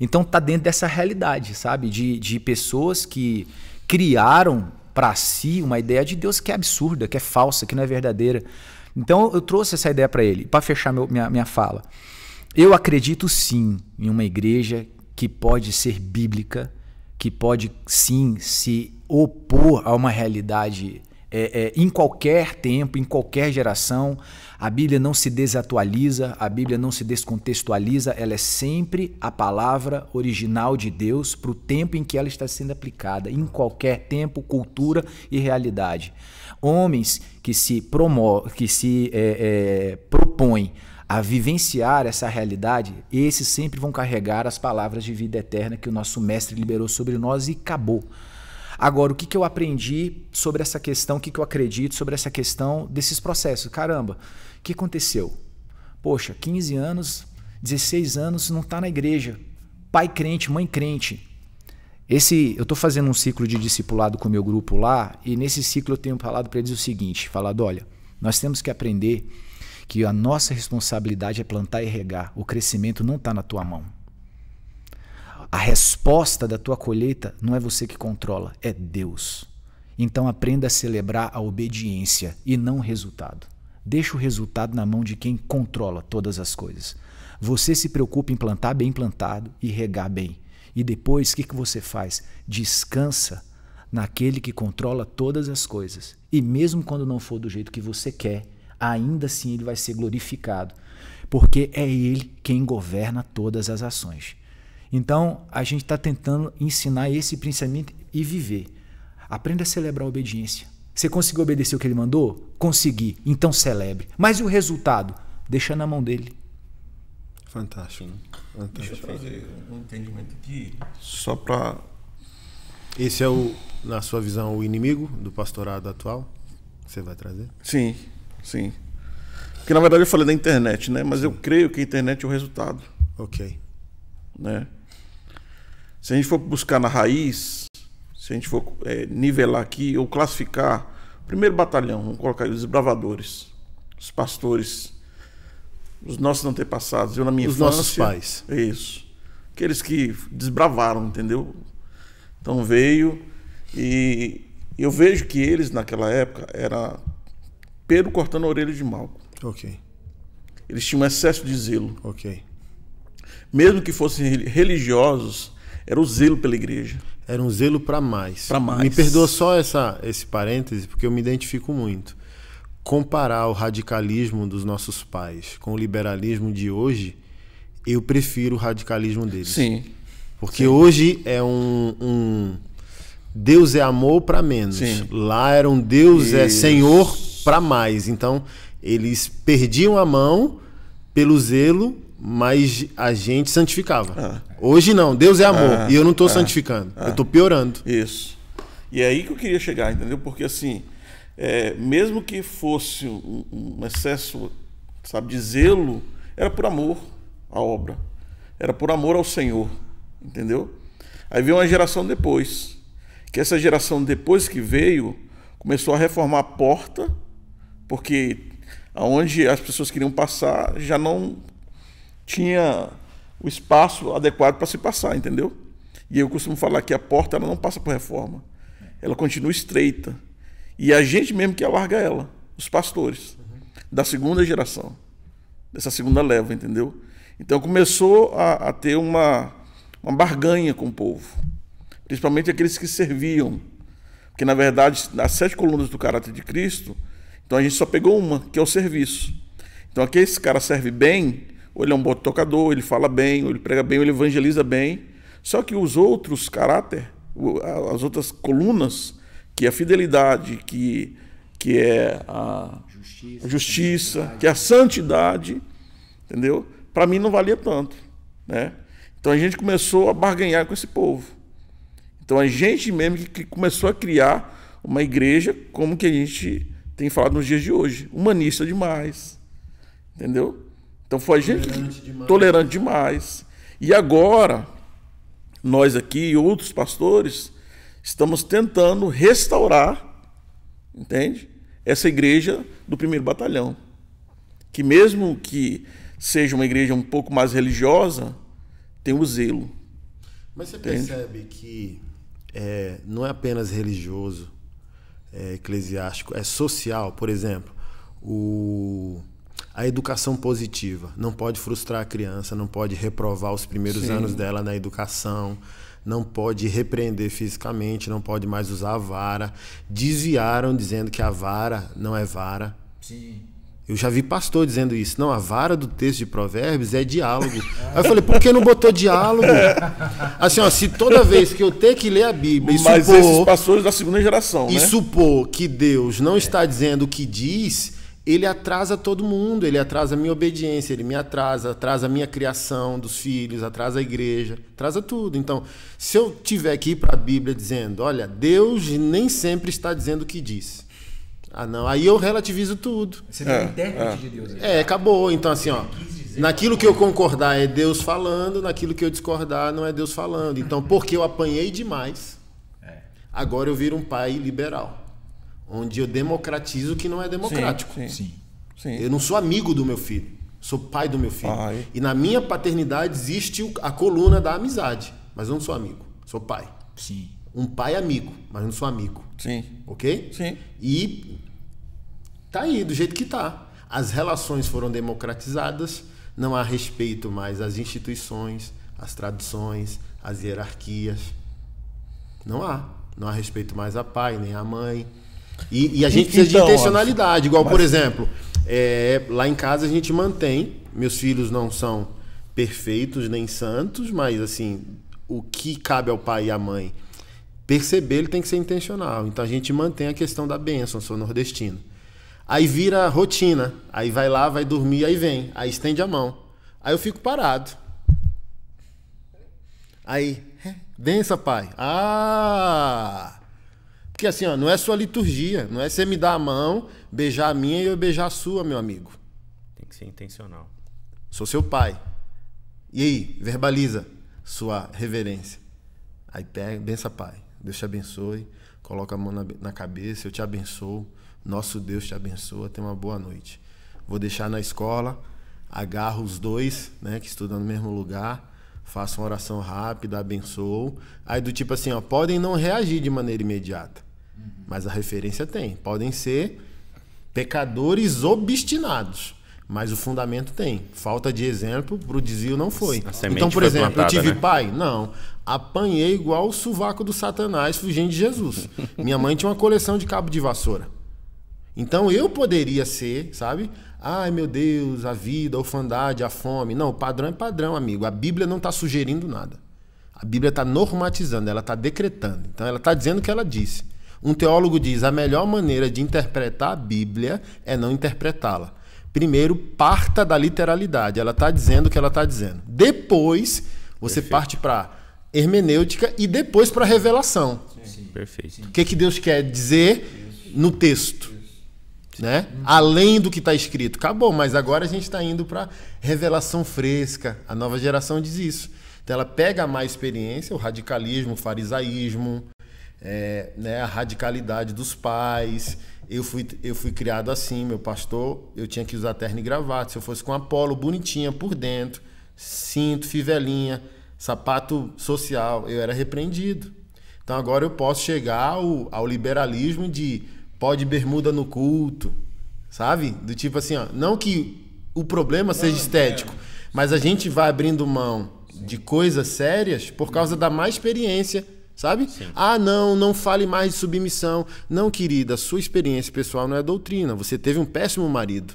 Então tá dentro dessa realidade, sabe? De, de pessoas que criaram para si uma ideia de Deus que é absurda, que é falsa, que não é verdadeira. Então eu trouxe essa ideia para ele, para fechar meu, minha, minha fala. Eu acredito sim em uma igreja que pode ser bíblica, que pode sim se opor a uma realidade é, é, em qualquer tempo, em qualquer geração. A Bíblia não se desatualiza, a Bíblia não se descontextualiza, ela é sempre a palavra original de Deus para o tempo em que ela está sendo aplicada, em qualquer tempo, cultura e realidade. Homens que se, promo que se é, é propõem a vivenciar essa realidade, esses sempre vão carregar as palavras de vida eterna que o nosso mestre liberou sobre nós e acabou. Agora, o que, que eu aprendi sobre essa questão, o que, que eu acredito sobre essa questão desses processos? Caramba, o que aconteceu? Poxa, 15 anos, 16 anos, não está na igreja. Pai crente, mãe crente. Esse, eu estou fazendo um ciclo de discipulado com o meu grupo lá, e nesse ciclo eu tenho falado para eles o seguinte: falado, olha, nós temos que aprender que a nossa responsabilidade é plantar e regar. O crescimento não está na tua mão. A resposta da tua colheita não é você que controla, é Deus. Então aprenda a celebrar a obediência e não o resultado. Deixa o resultado na mão de quem controla todas as coisas. Você se preocupa em plantar bem plantado e regar bem. E depois, o que, que você faz? Descansa naquele que controla todas as coisas. E mesmo quando não for do jeito que você quer, ainda assim ele vai ser glorificado, porque é ele quem governa todas as ações. Então, a gente está tentando ensinar esse pensamento e viver. Aprenda a celebrar a obediência. Você conseguiu obedecer o que ele mandou? Consegui. Então celebre. Mas e o resultado? Deixa na mão dele. Fantástico. Né? Fantástico. Deixa eu fazer um entendimento aqui. Só para. Esse é, o, na sua visão, o inimigo do pastorado atual? Você vai trazer? Sim. Sim. Porque na verdade eu falei da internet, né? Mas eu creio que a internet é o resultado. Ok. Né? Se a gente for buscar na raiz, se a gente for é, nivelar aqui ou classificar, primeiro batalhão, vamos colocar aí, os desbravadores, os pastores, os nossos antepassados, eu na minha os infância. Os nossos pais. Isso. Aqueles que desbravaram, entendeu? Então veio e eu vejo que eles naquela época era Pedro cortando a orelha de Malco. Ok. Eles tinham excesso de zelo. Ok. Mesmo que fossem religiosos, era o zelo pela igreja. Era um zelo para mais. Para mais. Me perdoa só essa, esse parêntese, porque eu me identifico muito. Comparar o radicalismo dos nossos pais com o liberalismo de hoje, eu prefiro o radicalismo deles. Sim. Porque Sim. hoje é um, um, Deus é amor para menos. Sim. Lá era um Deus é Isso. é Senhor para mais. Então, eles perdiam a mão pelo zelo, mas a gente santificava. Ah. Hoje não, Deus é amor ah. e eu não estou ah. santificando, eu estou ah. piorando. Isso. E é aí que eu queria chegar, entendeu? Porque assim, é, mesmo que fosse um, um excesso, sabe, de zelo, era por amor à obra, era por amor ao Senhor, entendeu? Aí veio uma geração depois, que essa geração depois que veio começou a reformar a porta porque aonde as pessoas queriam passar já não tinha o espaço adequado para se passar, entendeu? E eu costumo falar que a porta ela não passa por reforma. Ela continua estreita. E a gente mesmo que alarga ela, os pastores da segunda geração, dessa segunda leva, entendeu? Então começou a, a ter uma, uma barganha com o povo, principalmente aqueles que serviam. Porque, na verdade, as sete colunas do caráter de Cristo então a gente só pegou uma, que é o serviço. Então aqui esse cara serve bem, ou ele é um bom tocador, ele fala bem, ou ele prega bem, ou ele evangeliza bem. Só que os outros caráter, as outras colunas, que é a fidelidade, que, que é a justiça, justiça que é a santidade, entendeu? Para mim não valia tanto, né? Então a gente começou a barganhar com esse povo. Então a gente mesmo que começou a criar uma igreja como que a gente tem falado nos dias de hoje. Humanista demais. Entendeu? Então foi a gente. Tolerante demais. Tolerante demais. E agora, nós aqui e outros pastores estamos tentando restaurar, entende? Essa igreja do primeiro batalhão. Que mesmo que seja uma igreja um pouco mais religiosa, tem o um zelo. Mas você entende? percebe que é, não é apenas religioso, é, eclesiástico é social, por exemplo, o, a educação positiva. Não pode frustrar a criança, não pode reprovar os primeiros Sim. anos dela na educação, não pode repreender fisicamente, não pode mais usar a vara. Desviaram dizendo que a vara não é vara. Sim. Eu já vi pastor dizendo isso. Não, a vara do texto de Provérbios é diálogo. Aí eu falei, por que não botou diálogo? Assim, ó, se toda vez que eu tenho que ler a Bíblia e Mas supor. Esses pastores da segunda geração. E né? supor que Deus não está dizendo o que diz, ele atrasa todo mundo. Ele atrasa a minha obediência, ele me atrasa, atrasa a minha criação dos filhos, atrasa a igreja, atrasa tudo. Então, se eu tiver que ir para a Bíblia dizendo, olha, Deus nem sempre está dizendo o que diz. Ah, não. Aí eu relativizo tudo. Você é, é intérprete é. de Deus. É, acabou. Então, assim, ó. Naquilo que eu concordar é Deus falando, naquilo que eu discordar não é Deus falando. Então, porque eu apanhei demais, é. agora eu viro um pai liberal. Onde eu democratizo o que não é democrático. Sim, sim. sim. Eu não sou amigo do meu filho, sou pai do meu filho. Pai. E na minha paternidade existe a coluna da amizade, mas eu não sou amigo, sou pai. Sim um pai amigo, mas não sou amigo. Sim. Ok? Sim. E tá aí, do jeito que tá. As relações foram democratizadas, não há respeito mais às instituições, às tradições, às hierarquias. Não há. Não há respeito mais a pai, nem a mãe. E, e a gente precisa então, de intencionalidade. Igual, mas... por exemplo, é, lá em casa a gente mantém. Meus filhos não são perfeitos nem santos, mas assim, o que cabe ao pai e à mãe perceber, ele tem que ser intencional. Então a gente mantém a questão da bênção, sou nordestino. Aí vira rotina. Aí vai lá, vai dormir, aí vem. Aí estende a mão. Aí eu fico parado. Aí, bença, pai. Ah! Porque assim, ó, não é sua liturgia. Não é você me dar a mão, beijar a minha e eu beijar a sua, meu amigo. Tem que ser intencional. Sou seu pai. E aí, verbaliza sua reverência. Aí pega, bença, pai. Deus te abençoe. Coloca a mão na, na cabeça, eu te abençoo. Nosso Deus te abençoa, tenha uma boa noite. Vou deixar na escola, agarro os dois, né, que estudam no mesmo lugar, faço uma oração rápida, abençoo. Aí do tipo assim, ó, podem não reagir de maneira imediata, uhum. mas a referência tem. Podem ser pecadores obstinados. Mas o fundamento tem. Falta de exemplo para o desvio não foi. Então, por foi exemplo, plantada, eu tive né? pai? Não. Apanhei igual o sovaco do Satanás fugindo de Jesus. Minha mãe tinha uma coleção de cabo de vassoura. Então eu poderia ser, sabe? Ai meu Deus, a vida, a orfandade, a fome. Não, padrão é padrão, amigo. A Bíblia não está sugerindo nada. A Bíblia está normatizando, ela está decretando. Então ela está dizendo o que ela disse. Um teólogo diz: a melhor maneira de interpretar a Bíblia é não interpretá-la. Primeiro, parta da literalidade. Ela está dizendo o que ela está dizendo. Depois, você Perfeito. parte para hermenêutica e depois para revelação. Sim. Perfeito. O que, que Deus quer dizer no texto? né? Além do que está escrito. Acabou, mas agora a gente está indo para revelação fresca. A nova geração diz isso. Então ela pega mais experiência, o radicalismo, o farisaísmo, é, né, a radicalidade dos pais. Eu fui, eu fui criado assim, meu pastor, eu tinha que usar terno e gravata. Se eu fosse com a polo bonitinha por dentro, cinto, fivelinha, sapato social, eu era repreendido. Então agora eu posso chegar ao, ao liberalismo de pode bermuda no culto, sabe? Do tipo assim, ó, não que o problema não, seja é. estético, é. mas a gente vai abrindo mão Sim. de coisas sérias por causa da má experiência, sabe? Sim. Ah, não, não fale mais de submissão. Não, querida, sua experiência pessoal não é doutrina. Você teve um péssimo marido.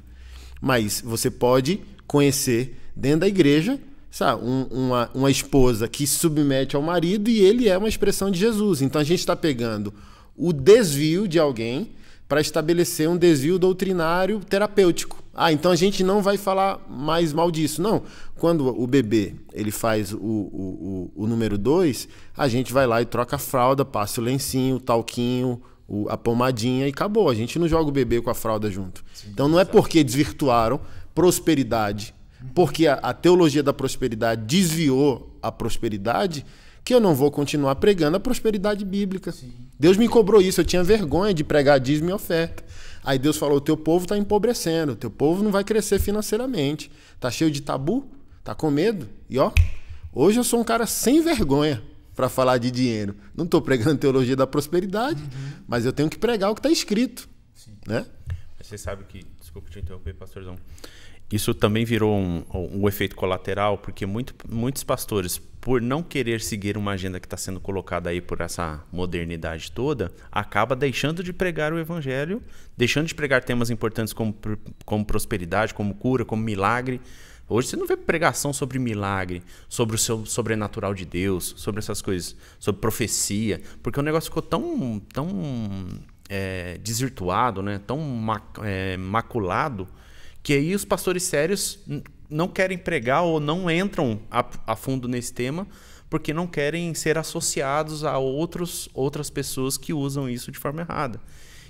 Mas você pode conhecer dentro da igreja sabe, um, uma, uma esposa que se submete ao marido e ele é uma expressão de Jesus. Então a gente está pegando o desvio de alguém para estabelecer um desvio doutrinário terapêutico. Ah, então a gente não vai falar mais mal disso. Não. Quando o bebê ele faz o, o, o, o número 2, a gente vai lá e troca a fralda, passa o lencinho, o talquinho, a pomadinha e acabou. A gente não joga o bebê com a fralda junto. Sim, então não é porque desvirtuaram prosperidade, porque a, a teologia da prosperidade desviou a prosperidade que eu não vou continuar pregando a prosperidade bíblica. Sim. Deus me cobrou isso, eu tinha vergonha de pregar dízimo e oferta. Aí Deus falou: o teu povo está empobrecendo, o teu povo não vai crescer financeiramente, tá cheio de tabu, tá com medo. E ó, hoje eu sou um cara sem vergonha para falar de dinheiro. Não estou pregando teologia da prosperidade, uhum. mas eu tenho que pregar o que está escrito, Sim. né? Você sabe que, desculpa te interromper, pastorzão. Isso também virou um, um efeito colateral, porque muito, muitos pastores por não querer seguir uma agenda que está sendo colocada aí por essa modernidade toda, acaba deixando de pregar o evangelho, deixando de pregar temas importantes como, como prosperidade, como cura, como milagre. Hoje você não vê pregação sobre milagre, sobre o seu sobrenatural de Deus, sobre essas coisas, sobre profecia, porque o negócio ficou tão, tão é, desvirtuado, né? tão é, maculado, que aí os pastores sérios não querem pregar ou não entram a, a fundo nesse tema porque não querem ser associados a outros, outras pessoas que usam isso de forma errada.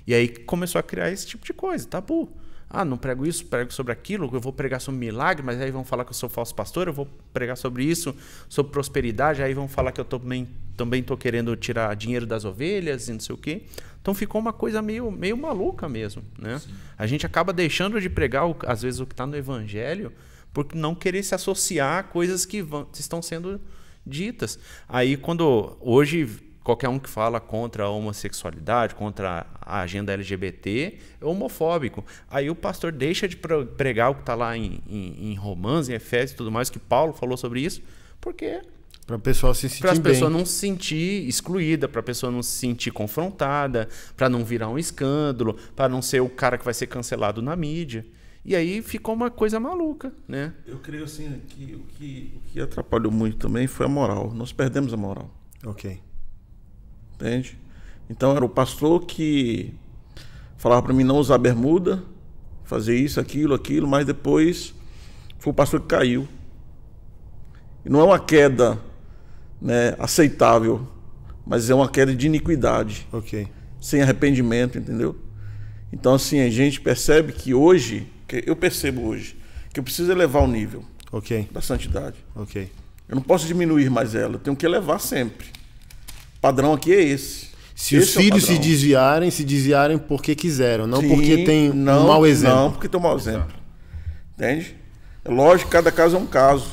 E aí começou a criar esse tipo de coisa, tabu. Ah, não prego isso, prego sobre aquilo, eu vou pregar sobre milagre, mas aí vão falar que eu sou falso pastor, eu vou pregar sobre isso, sobre prosperidade, aí vão falar que eu também também tô querendo tirar dinheiro das ovelhas e não sei o quê. Então ficou uma coisa meio, meio maluca mesmo, né? A gente acaba deixando de pregar às vezes o que está no evangelho por não querer se associar a coisas que vão, estão sendo ditas. Aí quando hoje qualquer um que fala contra a homossexualidade, contra a agenda LGBT, é homofóbico. Aí o pastor deixa de pregar o que está lá em, em, em Romanos, em Efésios e tudo mais, que Paulo falou sobre isso, porque para a pessoa se sentir Para a pessoa não se sentir excluída, para a pessoa não se sentir confrontada, para não virar um escândalo, para não ser o cara que vai ser cancelado na mídia. E aí ficou uma coisa maluca, né? Eu creio assim que o que, o que atrapalhou muito também foi a moral. Nós perdemos a moral. Ok. Entende? Então era o pastor que falava para mim não usar bermuda, fazer isso, aquilo, aquilo, mas depois foi o pastor que caiu. E não é uma queda né, aceitável, mas é uma queda de iniquidade. Ok. Sem arrependimento, entendeu? Então, assim, a gente percebe que hoje porque eu percebo hoje que eu preciso elevar o nível okay. da santidade. Ok. Eu não posso diminuir mais ela, eu tenho que elevar sempre. O padrão aqui é esse. Se esse os é filhos se desviarem, se desviarem porque quiseram, não Sim, porque tem não, um mau exemplo. Não, porque tem um mau exemplo. Entende? É lógico, cada caso é um caso.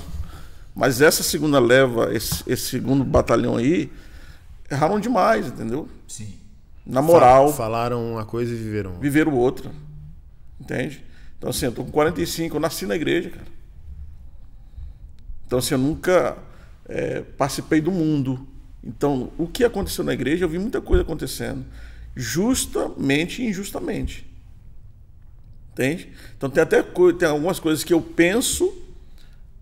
Mas essa segunda leva, esse, esse segundo batalhão aí, erraram demais, entendeu? Sim. Na moral. Falaram uma coisa e viveram outra. Viveram outra. Entende? Então, assim, eu tô com 45, eu nasci na igreja, cara. Então, assim, eu nunca é, participei do mundo. Então, o que aconteceu na igreja, eu vi muita coisa acontecendo, justamente e injustamente. Entende? Então, tem até tem algumas coisas que eu penso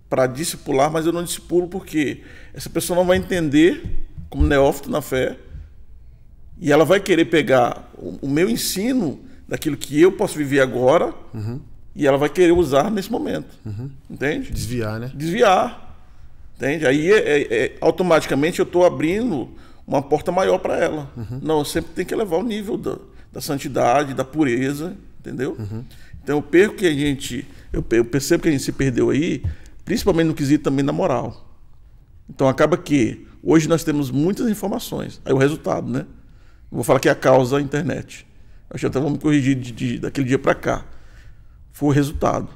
para discipular, mas eu não discipulo porque essa pessoa não vai entender como neófito na fé e ela vai querer pegar o, o meu ensino daquilo que eu posso viver agora uhum. e ela vai querer usar nesse momento. Uhum. Entende? Desviar, né? Desviar. Entende? Aí é, é, é automaticamente eu estou abrindo uma porta maior para ela. Uhum. Não, sempre tem que elevar o nível da, da santidade, da pureza, entendeu? Então eu perco que a gente. Eu, eu percebo que a gente se perdeu aí, principalmente no quesito também da moral. Então acaba que hoje nós temos muitas informações. Aí o resultado, né? Vou falar que é a causa a internet. Nós até estávamos corrigidos de, de, daquele dia para cá. Foi o resultado.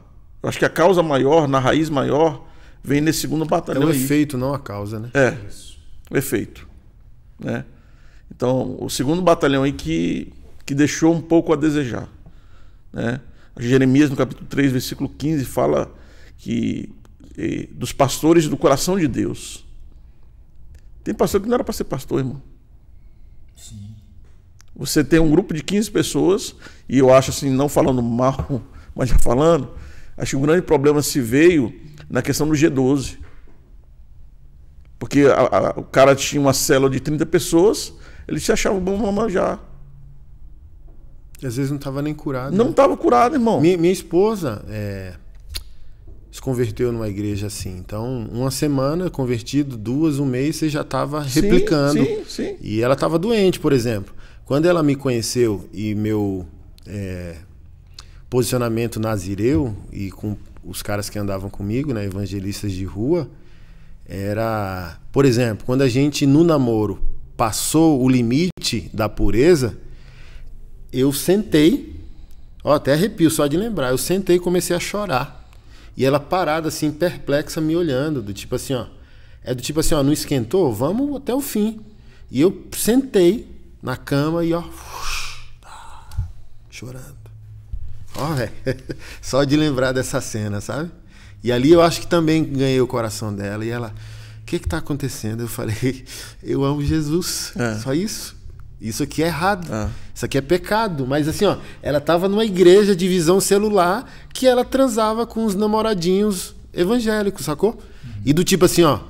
Eu acho que a causa maior, na raiz maior, vem nesse segundo batalhão. É o efeito, não a causa, né? É. Isso. O efeito. Né? Então, o segundo batalhão aí que, que deixou um pouco a desejar. Né? Jeremias, no capítulo 3, versículo 15, fala que dos pastores do coração de Deus. Tem pastor que não era para ser pastor, irmão. Sim. Você tem um grupo de 15 pessoas, e eu acho assim, não falando mal, mas já falando, acho que o grande problema se veio na questão do G12. Porque a, a, o cara tinha uma célula de 30 pessoas, ele se achava bom pra manjar. E às vezes não estava nem curado. Não estava né? curado, irmão. Minha, minha esposa é, se converteu numa igreja assim. Então, uma semana convertido, duas, um mês, você já estava replicando. Sim, sim, sim. E ela estava doente, por exemplo. Quando ela me conheceu e meu é, posicionamento nazireu e com os caras que andavam comigo, né, evangelistas de rua, era, por exemplo, quando a gente no namoro passou o limite da pureza, eu sentei, ó, até arrepio só de lembrar, eu sentei e comecei a chorar. E ela parada assim, perplexa, me olhando, do tipo assim, ó, é do tipo assim, ó, não esquentou? Vamos até o fim. E eu sentei, na cama e ó. Chorando. Ó, velho. Só de lembrar dessa cena, sabe? E ali eu acho que também ganhei o coração dela. E ela, o que que tá acontecendo? Eu falei, eu amo Jesus. É. Só isso. Isso aqui é errado. É. Isso aqui é pecado. Mas assim, ó, ela tava numa igreja de visão celular que ela transava com os namoradinhos evangélicos, sacou? Uhum. E do tipo assim, ó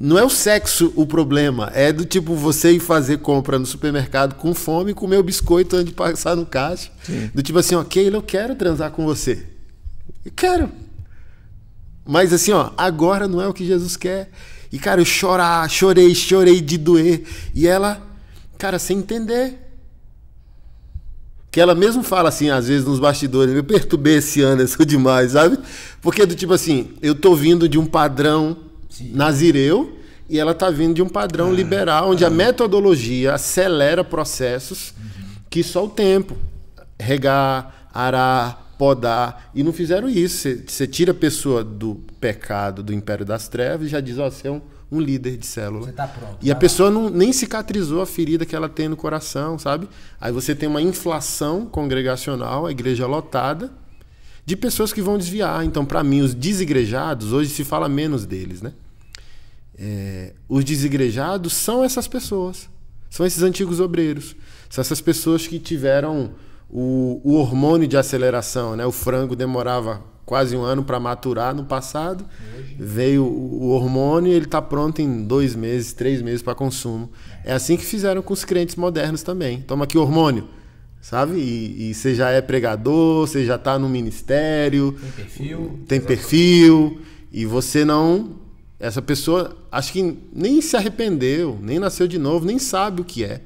não é o sexo o problema, é do tipo você ir fazer compra no supermercado com fome, comer o biscoito antes de passar no caixa. Sim. Do tipo assim, ó, Keila, eu quero transar com você. Eu quero. Mas assim, ó, agora não é o que Jesus quer. E, cara, eu chorar, chorei, chorei de doer. E ela, cara, sem entender. Que ela mesmo fala assim, às vezes, nos bastidores, eu perturbei esse ano, eu demais, sabe? Porque do tipo assim, eu tô vindo de um padrão nazireu, e ela está vindo de um padrão ah, liberal, onde ah, a metodologia acelera processos uhum. que só o tempo regar, arar, podar. E não fizeram isso. Você tira a pessoa do pecado, do império das trevas, e já diz: oh, você é um, um líder de célula. Você tá pronto. E tá a lá. pessoa não, nem cicatrizou a ferida que ela tem no coração, sabe? Aí você tem uma inflação congregacional, a igreja lotada, de pessoas que vão desviar. Então, para mim, os desigrejados, hoje se fala menos deles, né? É, os desigrejados são essas pessoas, são esses antigos obreiros, são essas pessoas que tiveram o, o hormônio de aceleração, né? O frango demorava quase um ano para maturar no passado, Hoje. veio o, hormônio e ele está pronto em dois meses, três meses para consumo. É assim que fizeram com os crentes modernos também. Toma aqui hormônio, sabe? E, e você já é pregador, você já está no ministério, tem perfil, tem perfil e você não essa pessoa acho que nem se arrependeu, nem nasceu de novo, nem sabe o que é.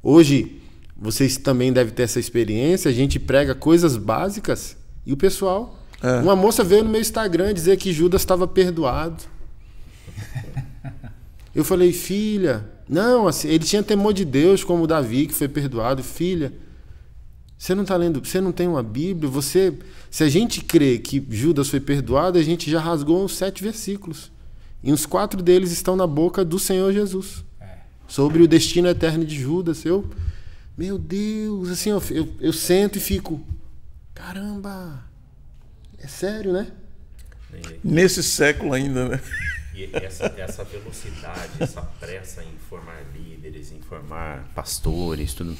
Hoje vocês também devem ter essa experiência, a gente prega coisas básicas e o pessoal. É. Uma moça veio no meu Instagram dizer que Judas estava perdoado. Eu falei, filha, não, assim, ele tinha temor de Deus, como Davi, que foi perdoado, filha. Você não está lendo, você não tem uma Bíblia, você. Se a gente crê que Judas foi perdoado, a gente já rasgou uns sete versículos. E uns quatro deles estão na boca do Senhor Jesus. Sobre o destino eterno de Judas. Eu, meu Deus, assim, eu, eu sento e fico. Caramba! É sério, né? E, Nesse século ainda, né? E essa, essa velocidade, essa pressa em formar líderes, em formar pastores, tudo.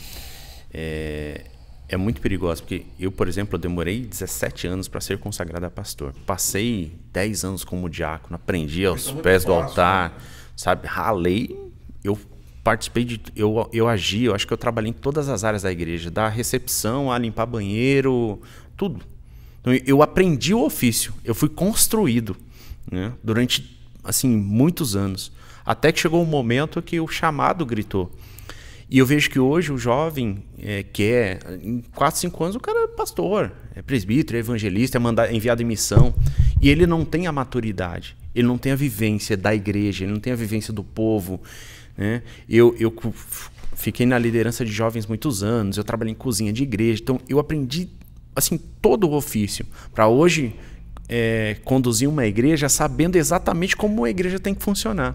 É, é muito perigosa, porque eu, por exemplo, demorei 17 anos para ser consagrado a pastor. Passei 10 anos como diácono, aprendi aos é pés do altar, né? sabe? Ralei, eu participei de eu, eu agi, eu acho que eu trabalhei em todas as áreas da igreja, da recepção a limpar banheiro, tudo. Então, eu aprendi o ofício, eu fui construído, né? Durante assim muitos anos, até que chegou um momento que o chamado gritou. E eu vejo que hoje o jovem é, quer, é, em 4, 5 anos, o cara é pastor, é presbítero, é evangelista, é mandado, enviado em missão. E ele não tem a maturidade, ele não tem a vivência da igreja, ele não tem a vivência do povo. Né? Eu, eu fiquei na liderança de jovens muitos anos, eu trabalhei em cozinha de igreja, então eu aprendi assim todo o ofício. Para hoje é, conduzir uma igreja sabendo exatamente como a igreja tem que funcionar.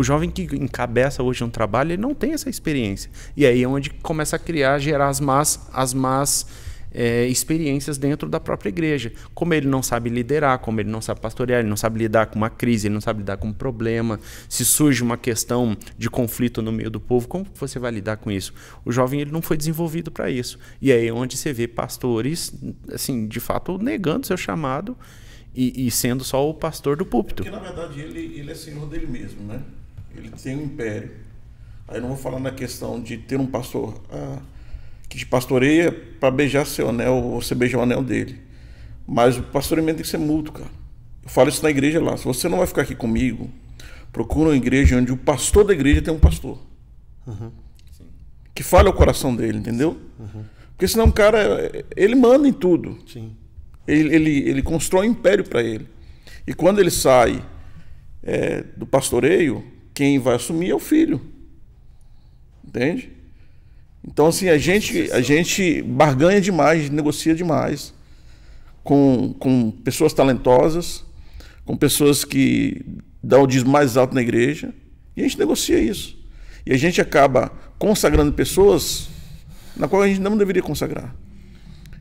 O jovem que encabeça hoje um trabalho, ele não tem essa experiência. E aí é onde começa a criar, gerar as más, as más é, experiências dentro da própria igreja. Como ele não sabe liderar, como ele não sabe pastorear, ele não sabe lidar com uma crise, ele não sabe lidar com um problema. Se surge uma questão de conflito no meio do povo, como você vai lidar com isso? O jovem ele não foi desenvolvido para isso. E aí é onde você vê pastores, assim, de fato, negando seu chamado e, e sendo só o pastor do púlpito. Porque, na verdade, ele, ele é senhor dele mesmo, né? ele tem um império. Aí não vou falar na questão de ter um pastor ah, que te pastoreia para beijar seu anel ou você beijar o anel dele. Mas o pastoreamento tem que ser mútuo, cara. Eu falo isso na igreja lá. Se você não vai ficar aqui comigo, procura uma igreja onde o pastor da igreja tem um pastor. Uhum. Que fale o coração dele, entendeu? Uhum. Porque senão o cara, ele manda em tudo. Sim. Ele, ele, ele constrói um império para ele. E quando ele sai é, do pastoreio, quem vai assumir é o filho. Entende? Então, assim, a gente, a gente barganha demais, negocia demais com, com pessoas talentosas, com pessoas que dão o dízimo mais alto na igreja, e a gente negocia isso. E a gente acaba consagrando pessoas na qual a gente não deveria consagrar.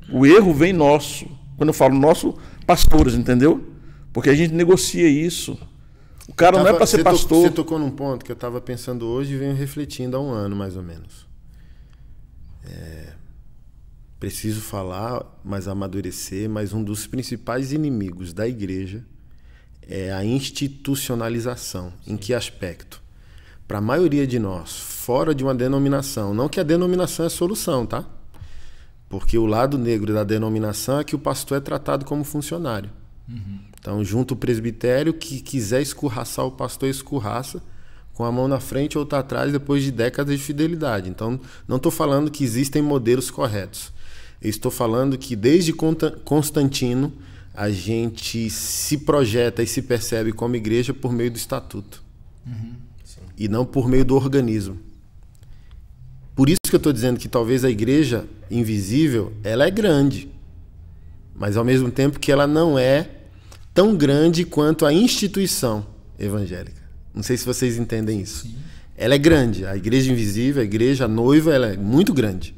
O erro vem nosso. Quando eu falo nosso, pastores, entendeu? Porque a gente negocia isso. O cara tava, não é para ser pastor. Tocou, você tocou num ponto que eu estava pensando hoje e venho refletindo há um ano, mais ou menos. É, preciso falar, mas amadurecer, mas um dos principais inimigos da igreja é a institucionalização. Sim. Em que aspecto? Para a maioria de nós, fora de uma denominação, não que a denominação é solução, tá? Porque o lado negro da denominação é que o pastor é tratado como funcionário. Uhum. Então, junto o presbitério que quiser escurraçar o pastor, escurraça com a mão na frente ou está atrás depois de décadas de fidelidade. Então, não estou falando que existem modelos corretos. Eu estou falando que desde Constantino a gente se projeta e se percebe como igreja por meio do estatuto uhum, e não por meio do organismo. Por isso que eu estou dizendo que talvez a igreja invisível ela é grande, mas ao mesmo tempo que ela não é tão grande quanto a instituição evangélica. Não sei se vocês entendem isso. Sim. Ela é grande, a igreja invisível, a igreja a noiva, ela é muito grande.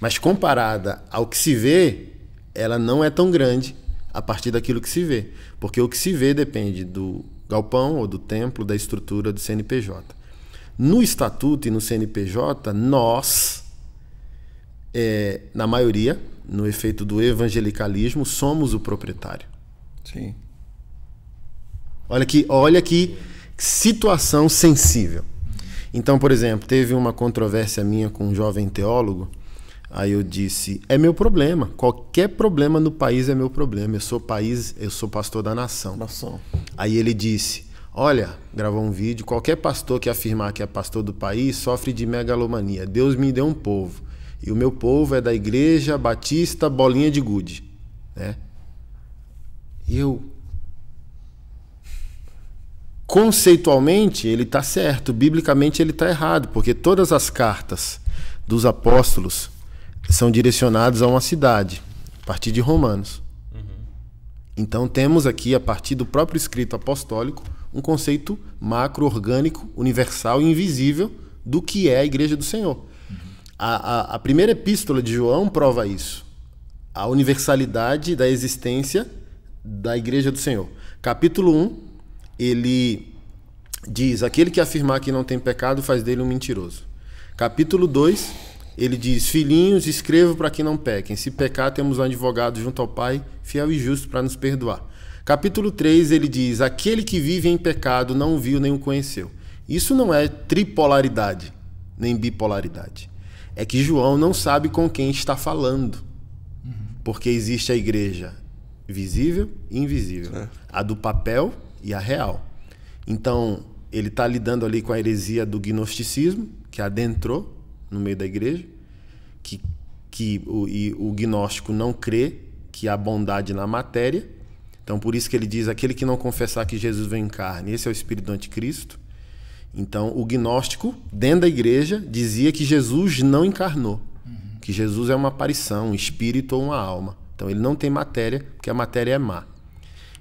Mas comparada ao que se vê, ela não é tão grande a partir daquilo que se vê, porque o que se vê depende do galpão ou do templo, da estrutura do CNPJ. No estatuto e no CNPJ, nós, é, na maioria, no efeito do evangelicalismo, somos o proprietário. Sim. Olha que, olha que situação sensível. Então, por exemplo, teve uma controvérsia minha com um jovem teólogo. Aí eu disse: é meu problema. Qualquer problema no país é meu problema. Eu sou país, eu sou pastor da nação. Nação. Aí ele disse: olha, gravou um vídeo. Qualquer pastor que afirmar que é pastor do país sofre de megalomania. Deus me deu um povo e o meu povo é da Igreja Batista Bolinha de Gude, né? E eu conceitualmente ele está certo, biblicamente ele está errado, porque todas as cartas dos apóstolos são direcionadas a uma cidade, a partir de Romanos. Uhum. Então temos aqui, a partir do próprio escrito apostólico, um conceito macro, orgânico, universal e invisível do que é a igreja do Senhor. Uhum. A, a, a primeira epístola de João prova isso. A universalidade da existência da igreja do Senhor. Capítulo 1, ele diz: Aquele que afirmar que não tem pecado faz dele um mentiroso. Capítulo 2, ele diz: Filhinhos, escrevo para que não pequem. Se pecar, temos um advogado junto ao Pai, fiel e justo, para nos perdoar. Capítulo 3, ele diz: Aquele que vive em pecado não viu nem o conheceu. Isso não é tripolaridade, nem bipolaridade. É que João não sabe com quem está falando. Uhum. Porque existe a igreja visível e invisível. É. A do papel e a real. Então, ele está lidando ali com a heresia do gnosticismo, que adentrou no meio da igreja, que, que o, e o gnóstico não crê que há bondade na matéria. Então, por isso que ele diz: aquele que não confessar que Jesus vem em carne, esse é o espírito do anticristo. Então, o gnóstico, dentro da igreja, dizia que Jesus não encarnou, uhum. que Jesus é uma aparição, um espírito ou uma alma. Então, ele não tem matéria, porque a matéria é má.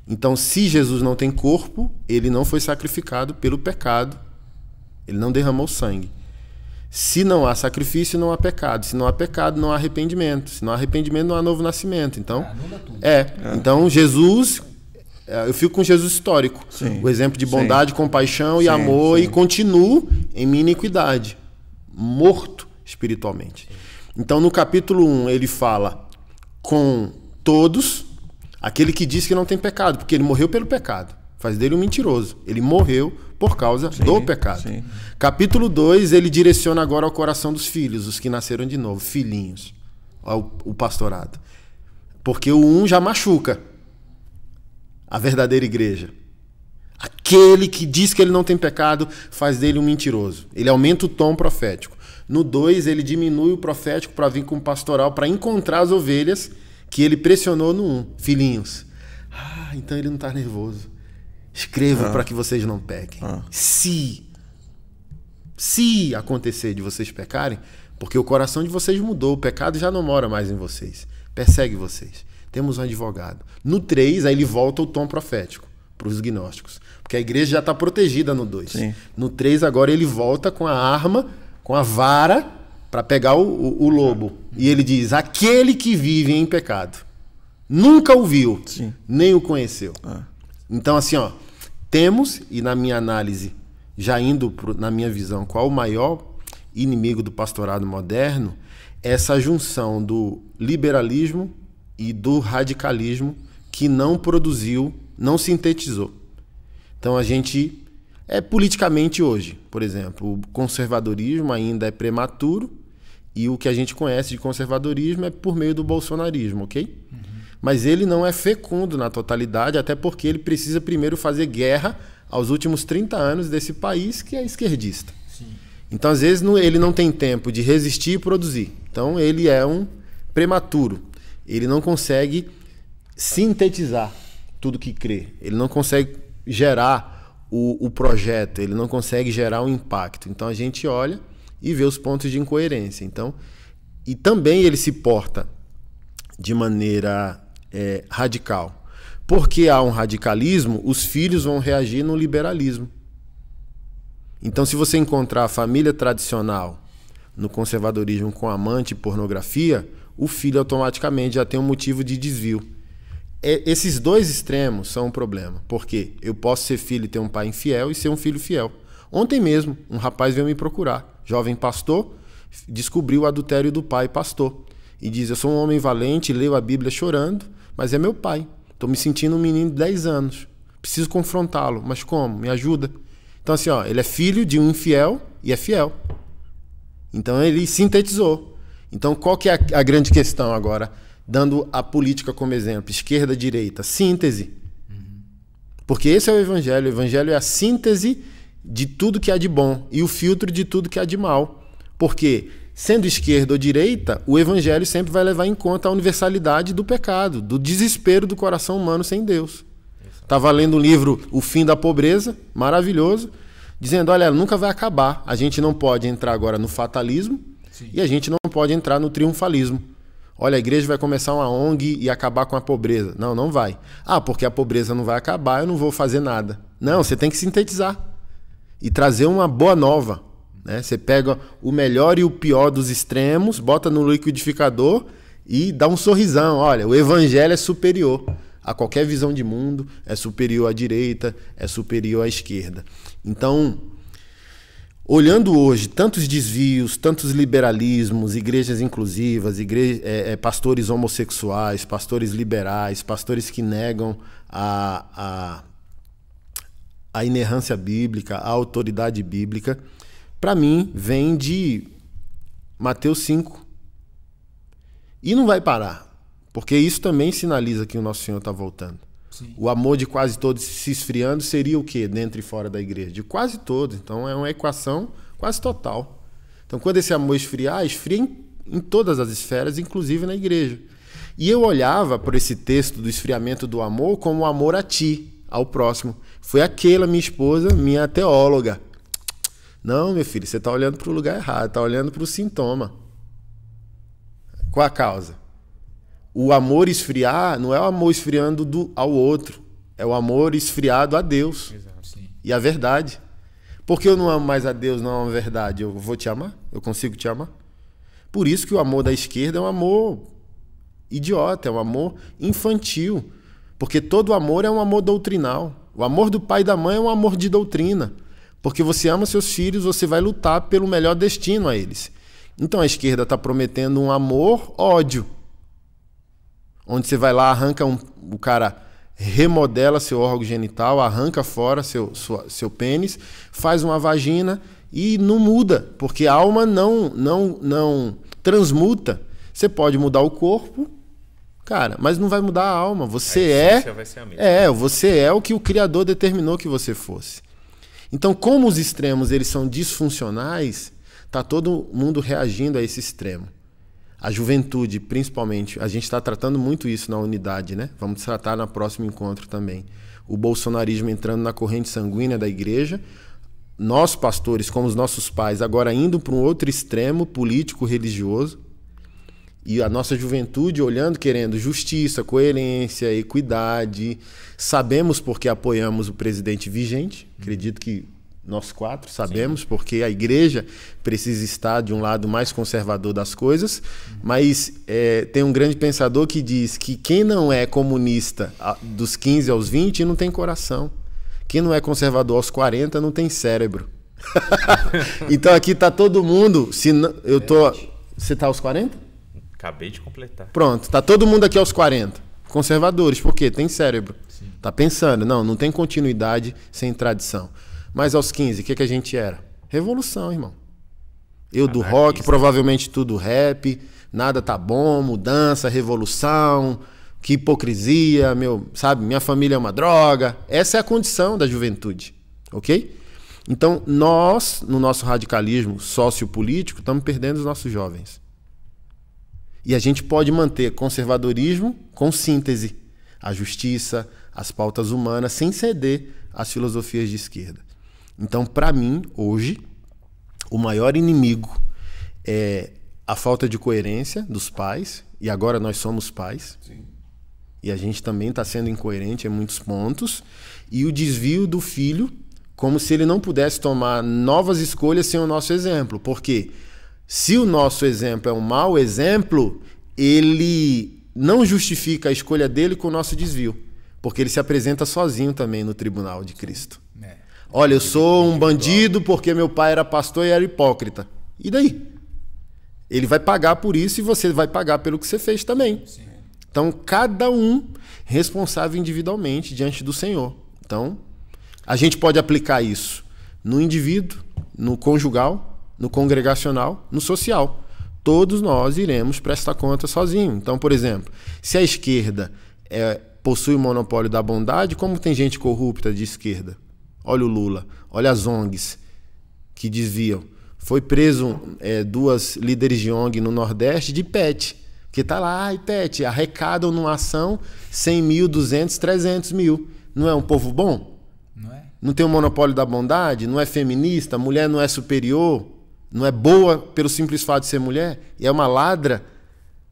Então, se Jesus não tem corpo, ele não foi sacrificado pelo pecado, ele não derramou sangue. Se não há sacrifício, não há pecado. Se não há pecado, não há arrependimento. Se não há arrependimento, não há novo nascimento. Então, ah, é. é. Então, Jesus, é, eu fico com Jesus histórico. Sim. O exemplo de bondade, sim. compaixão e sim, amor e continuo em minha iniquidade, morto espiritualmente. Então, no capítulo 1, ele fala com todos, Aquele que diz que não tem pecado, porque ele morreu pelo pecado. Faz dele um mentiroso. Ele morreu por causa sim, do pecado. Sim. Capítulo 2, ele direciona agora ao coração dos filhos, os que nasceram de novo, filhinhos, ao, o pastorado. Porque o um já machuca a verdadeira igreja. Aquele que diz que ele não tem pecado faz dele um mentiroso. Ele aumenta o tom profético. No 2, ele diminui o profético para vir com o pastoral, para encontrar as ovelhas que ele pressionou no 1. Filhinhos, ah, então ele não está nervoso. Escrevam ah. para que vocês não pequem. Ah. Se, se acontecer de vocês pecarem, porque o coração de vocês mudou, o pecado já não mora mais em vocês, persegue vocês. Temos um advogado. No 3, aí ele volta o tom profético para os gnósticos, porque a igreja já está protegida no 2. No 3, agora ele volta com a arma, com a vara para pegar o, o, o lobo. E ele diz: aquele que vive em pecado nunca o viu, Sim. nem o conheceu. Ah. Então, assim, ó, temos, e na minha análise, já indo pro, na minha visão, qual o maior inimigo do pastorado moderno, essa junção do liberalismo e do radicalismo que não produziu, não sintetizou. Então a gente é politicamente hoje, por exemplo, o conservadorismo ainda é prematuro, e o que a gente conhece de conservadorismo é por meio do bolsonarismo, ok? Uhum. Mas ele não é fecundo na totalidade, até porque ele precisa primeiro fazer guerra aos últimos 30 anos desse país que é esquerdista. Sim. Então, às vezes, ele não tem tempo de resistir e produzir. Então, ele é um prematuro. Ele não consegue sintetizar tudo que crê. Ele não consegue gerar o, o projeto, ele não consegue gerar o impacto. Então, a gente olha e ver os pontos de incoerência. Então, e também ele se porta de maneira é, radical. Porque há um radicalismo, os filhos vão reagir no liberalismo. Então, se você encontrar a família tradicional no conservadorismo com amante e pornografia, o filho automaticamente já tem um motivo de desvio. É, esses dois extremos são um problema, porque eu posso ser filho e ter um pai infiel e ser um filho fiel. Ontem mesmo, um rapaz veio me procurar jovem pastor, descobriu o adultério do pai pastor. E diz: Eu sou um homem valente, leio a Bíblia chorando, mas é meu pai. Estou me sentindo um menino de 10 anos. Preciso confrontá-lo, mas como? Me ajuda. Então, assim, ó, ele é filho de um infiel e é fiel. Então, ele sintetizou. Então, qual que é a, a grande questão agora? Dando a política como exemplo, esquerda, direita, síntese. Uhum. Porque esse é o evangelho. O evangelho é a síntese de tudo que há de bom e o filtro de tudo que há de mal. Porque, sendo esquerda ou direita, o evangelho sempre vai levar em conta a universalidade do pecado, do desespero do coração humano sem Deus. Estava lendo o um livro O Fim da Pobreza, maravilhoso, dizendo: olha, nunca vai acabar. A gente não pode entrar agora no fatalismo Sim. e a gente não pode entrar no triunfalismo. Olha, a igreja vai começar uma ONG e acabar com a pobreza. Não, não vai. Ah, porque a pobreza não vai acabar, eu não vou fazer nada. Não, você tem que sintetizar e trazer uma boa nova. Né? Você pega o melhor e o pior dos extremos, bota no liquidificador e dá um sorrisão. Olha, o evangelho é superior a qualquer visão de mundo, é superior à direita, é superior à esquerda. Então, olhando hoje tantos desvios, tantos liberalismos, igrejas inclusivas, igre... é, é, pastores homossexuais, pastores liberais, pastores que negam a, a a inerrância bíblica, a autoridade bíblica, para mim vem de Mateus 5. E não vai parar, porque isso também sinaliza que o nosso Senhor está voltando. Sim. O amor de quase todos se esfriando seria o quê? Dentro e fora da igreja? De quase todos. Então é uma equação quase total. Então quando esse amor esfriar, esfria em, em todas as esferas, inclusive na igreja. E eu olhava para esse texto do esfriamento do amor como o amor a ti, ao próximo. Foi aquela minha esposa, minha teóloga. Não, meu filho, você está olhando para o lugar errado, está olhando para o sintoma. Qual a causa? O amor esfriar não é o amor esfriando do, ao outro, é o amor esfriado a Deus Exato, e a verdade. Porque eu não amo mais a Deus, não amo a verdade. Eu vou te amar? Eu consigo te amar? Por isso que o amor da esquerda é um amor idiota, é um amor infantil. Porque todo amor é um amor doutrinal. O amor do pai e da mãe é um amor de doutrina, porque você ama seus filhos, você vai lutar pelo melhor destino a eles. Então a esquerda está prometendo um amor ódio, onde você vai lá arranca um, o cara remodela seu órgão genital, arranca fora seu sua, seu pênis, faz uma vagina e não muda, porque a alma não não não transmuta. Você pode mudar o corpo, Cara, mas não vai mudar a alma. Você a é. Vai ser a mesma. É, você é o que o Criador determinou que você fosse. Então, como os extremos eles são disfuncionais, tá todo mundo reagindo a esse extremo. A juventude, principalmente, a gente está tratando muito isso na unidade, né? Vamos tratar no próximo encontro também. O bolsonarismo entrando na corrente sanguínea da igreja, nós pastores, como os nossos pais, agora indo para um outro extremo político, religioso, e a nossa juventude olhando, querendo justiça, coerência, equidade. Sabemos porque apoiamos o presidente vigente. Acredito que nós quatro sabemos, Sim. porque a igreja precisa estar de um lado mais conservador das coisas, mas é, tem um grande pensador que diz que quem não é comunista dos 15 aos 20 não tem coração. Quem não é conservador aos 40 não tem cérebro. então aqui está todo mundo. Se não, eu tô, é, você está aos 40? Acabei de completar. Pronto, tá todo mundo aqui aos 40. Conservadores, por quê? tem cérebro. Sim. Tá pensando, não, não tem continuidade sem tradição. Mas aos 15, o que, que a gente era? Revolução, irmão. Eu do rock, provavelmente tudo rap, nada tá bom, mudança, revolução, que hipocrisia, meu, sabe, minha família é uma droga. Essa é a condição da juventude, ok? Então, nós, no nosso radicalismo sociopolítico, estamos perdendo os nossos jovens. E a gente pode manter conservadorismo com síntese, a justiça, as pautas humanas, sem ceder às filosofias de esquerda. Então, para mim, hoje, o maior inimigo é a falta de coerência dos pais, e agora nós somos pais. Sim. E a gente também está sendo incoerente em muitos pontos. E o desvio do filho, como se ele não pudesse tomar novas escolhas sem o nosso exemplo. Por quê? Porque se o nosso exemplo é um mau exemplo, ele não justifica a escolha dele com o nosso desvio, porque ele se apresenta sozinho também no tribunal de Cristo. É. Olha, eu sou um bandido porque meu pai era pastor e era hipócrita. E daí? Ele vai pagar por isso e você vai pagar pelo que você fez também. Então, cada um responsável individualmente diante do Senhor. Então, a gente pode aplicar isso no indivíduo, no conjugal, no congregacional, no social. Todos nós iremos prestar conta sozinho. Então, por exemplo, se a esquerda é, possui o monopólio da bondade, como tem gente corrupta de esquerda? Olha o Lula, olha as ONGs que desviam. Foi preso é, duas líderes de ONG no Nordeste de PET, que está lá, ai PET, arrecadam numa ação 100 mil, 200, 300 mil. Não é um povo bom? Não é? Não tem o um monopólio da bondade? Não é feminista? Mulher não é superior? não é boa pelo simples fato de ser mulher e é uma ladra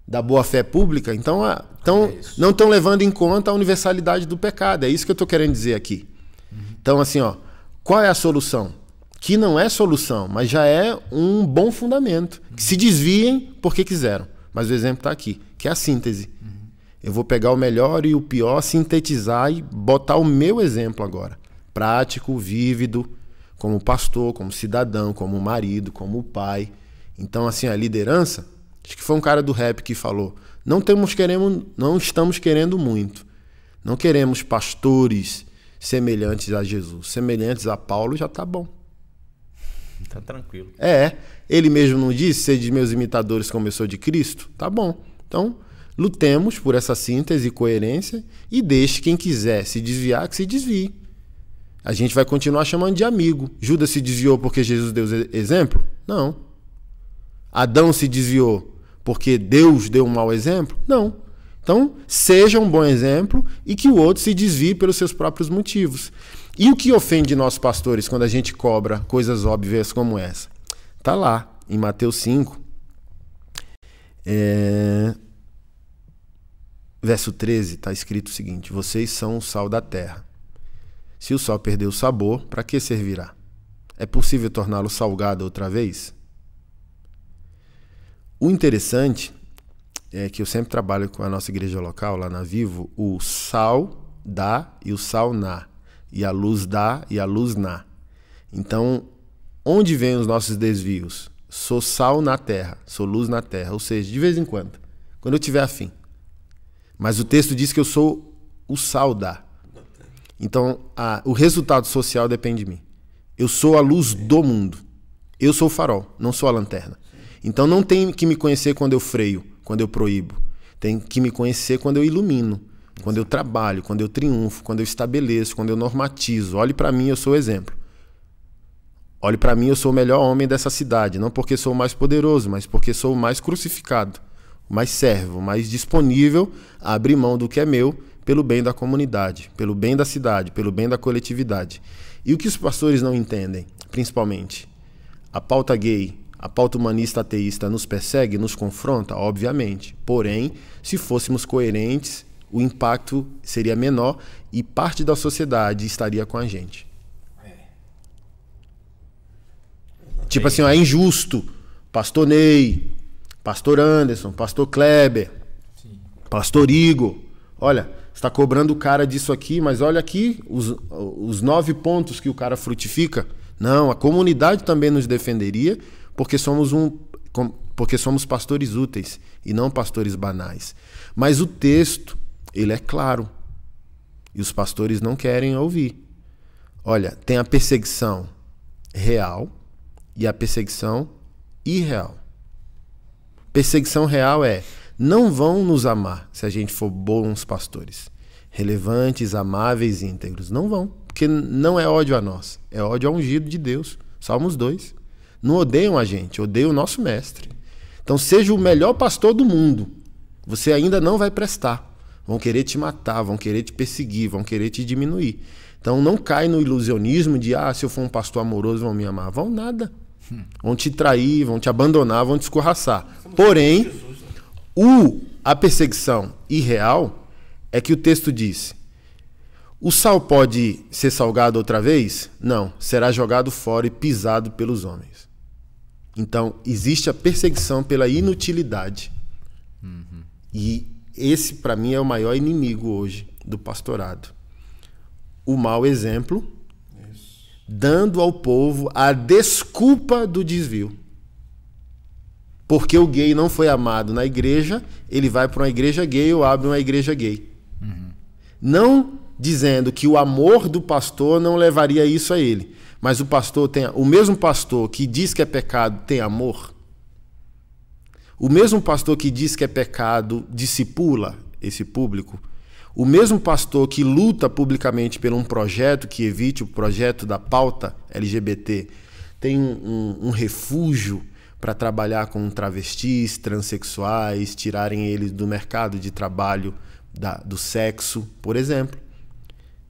da boa fé pública, então a, então é tão, é não estão levando em conta a universalidade do pecado. É isso que eu estou querendo dizer aqui. Uhum. Então, assim, ó, qual é a solução? Que não é solução, mas já é um bom fundamento. Uhum. Que se desviem porque quiseram. Mas o exemplo está aqui, que é a síntese. Uhum. Eu vou pegar o melhor e o pior, sintetizar e botar o meu exemplo agora. Prático, vívido, como pastor, como cidadão, como marido, como pai. Então, assim, a liderança, acho que foi um cara do rap que falou: não temos queremos, não estamos querendo muito. Não queremos pastores semelhantes a Jesus, semelhantes a Paulo, já tá bom. Tá tranquilo. É, ele mesmo não disse ser de meus imitadores começou de Cristo? Tá bom. Então, lutemos por essa síntese e coerência e deixe quem quiser se desviar que se desvie. A gente vai continuar chamando de amigo. Judas se desviou porque Jesus deu exemplo? Não. Adão se desviou porque Deus deu um mau exemplo? Não. Então, seja um bom exemplo e que o outro se desvie pelos seus próprios motivos. E o que ofende nossos pastores quando a gente cobra coisas óbvias como essa? Tá lá, em Mateus 5, é... verso 13, está escrito o seguinte: Vocês são o sal da terra. Se o sal perdeu o sabor, para que servirá? É possível torná-lo salgado outra vez? O interessante é que eu sempre trabalho com a nossa igreja local, lá na Vivo, o sal dá e o sal na, e a luz dá e a luz na. Então, onde vêm os nossos desvios? Sou sal na terra, sou luz na terra, ou seja, de vez em quando, quando eu tiver afim. Mas o texto diz que eu sou o sal da. Então, a, o resultado social depende de mim. Eu sou a luz do mundo. Eu sou o farol, não sou a lanterna. Então, não tem que me conhecer quando eu freio, quando eu proíbo. Tem que me conhecer quando eu ilumino, quando eu trabalho, quando eu triunfo, quando eu estabeleço, quando eu normatizo. Olhe para mim, eu sou o exemplo. Olhe para mim, eu sou o melhor homem dessa cidade, não porque sou o mais poderoso, mas porque sou o mais crucificado, o mais servo, o mais disponível a abrir mão do que é meu pelo bem da comunidade, pelo bem da cidade, pelo bem da coletividade. E o que os pastores não entendem, principalmente? A pauta gay, a pauta humanista ateísta nos persegue, nos confronta, obviamente. Porém, se fôssemos coerentes, o impacto seria menor e parte da sociedade estaria com a gente. Tipo assim, ó, é injusto. Pastor Ney, Pastor Anderson, Pastor Kleber, Sim. Pastor Igor. Olha, está cobrando o cara disso aqui, mas olha aqui os, os nove pontos que o cara frutifica. Não, a comunidade também nos defenderia, porque somos um porque somos pastores úteis e não pastores banais. Mas o texto, ele é claro. E os pastores não querem ouvir. Olha, tem a perseguição real e a perseguição irreal. Perseguição real é não vão nos amar se a gente for bons pastores, relevantes, amáveis e íntegros. Não vão, porque não é ódio a nós, é ódio ao ungido de Deus. Salmos 2. Não odeiam a gente, odeiam o nosso mestre. Então seja o melhor pastor do mundo. Você ainda não vai prestar. Vão querer te matar, vão querer te perseguir, vão querer te diminuir. Então não cai no ilusionismo de ah, se eu for um pastor amoroso vão me amar. Vão nada. Hum. Vão te trair, vão te abandonar, vão te escorraçar. Porém, o, a perseguição irreal é que o texto diz: o sal pode ser salgado outra vez? Não, será jogado fora e pisado pelos homens. Então, existe a perseguição pela inutilidade. Uhum. E esse, para mim, é o maior inimigo hoje do pastorado. O mau exemplo, Isso. dando ao povo a desculpa do desvio porque o gay não foi amado na igreja, ele vai para uma igreja gay ou abre uma igreja gay. Uhum. Não dizendo que o amor do pastor não levaria isso a ele, mas o pastor tem o mesmo pastor que diz que é pecado tem amor. O mesmo pastor que diz que é pecado discipula esse público. O mesmo pastor que luta publicamente por um projeto que evite o projeto da pauta LGBT tem um, um, um refúgio para trabalhar com travestis, transexuais, tirarem eles do mercado de trabalho da, do sexo, por exemplo.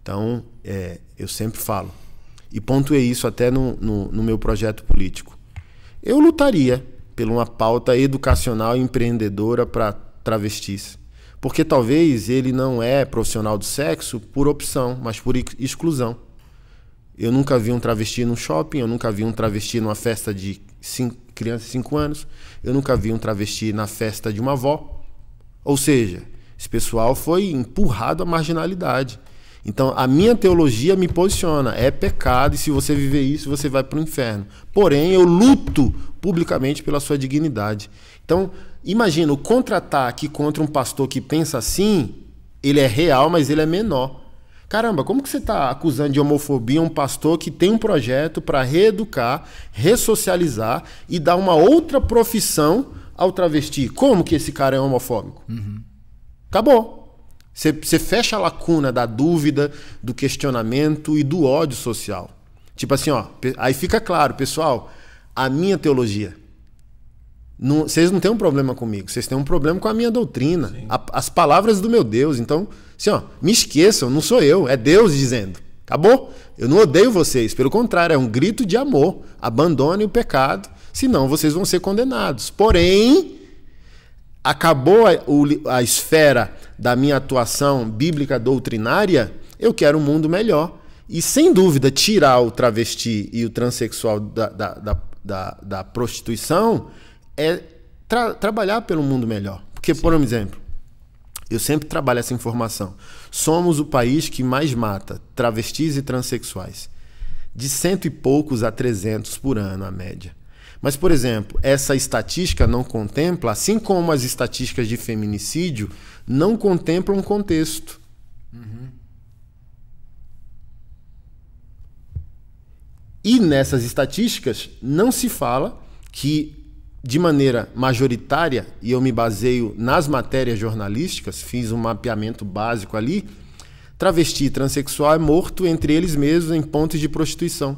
Então, é, eu sempre falo, e pontuei é isso até no, no, no meu projeto político. Eu lutaria por uma pauta educacional e empreendedora para travestis. Porque talvez ele não é profissional do sexo por opção, mas por exclusão. Eu nunca vi um travesti num shopping, eu nunca vi um travesti numa festa de cinco, criança de 5 anos. Eu nunca vi um travesti na festa de uma avó. Ou seja, esse pessoal foi empurrado à marginalidade. Então, a minha teologia me posiciona: é pecado e se você viver isso, você vai para o inferno. Porém, eu luto publicamente pela sua dignidade. Então, imagina o contra-ataque contra um pastor que pensa assim, ele é real, mas ele é menor. Caramba, como que você está acusando de homofobia um pastor que tem um projeto para reeducar, ressocializar e dar uma outra profissão ao travesti? Como que esse cara é homofóbico? Uhum. Acabou. Você, fecha a lacuna da dúvida, do questionamento e do ódio social. Tipo assim, ó, aí fica claro, pessoal, a minha teologia. Não, vocês não têm um problema comigo, vocês têm um problema com a minha doutrina, a, as palavras do meu Deus. Então, Assim, ó, me esqueçam, não sou eu, é Deus dizendo. Acabou. Tá eu não odeio vocês, pelo contrário, é um grito de amor. Abandone o pecado, senão vocês vão ser condenados. Porém, acabou a, a esfera da minha atuação bíblica doutrinária, eu quero um mundo melhor. E sem dúvida, tirar o travesti e o transexual da, da, da, da, da prostituição é tra trabalhar pelo mundo melhor. Porque, Sim. por exemplo, eu sempre trabalho essa informação. Somos o país que mais mata travestis e transexuais. De cento e poucos a 300 por ano, a média. Mas, por exemplo, essa estatística não contempla, assim como as estatísticas de feminicídio, não contemplam um contexto. Uhum. E nessas estatísticas não se fala que de maneira majoritária, e eu me baseio nas matérias jornalísticas, fiz um mapeamento básico ali, travesti e transexual é morto entre eles mesmos em pontos de prostituição.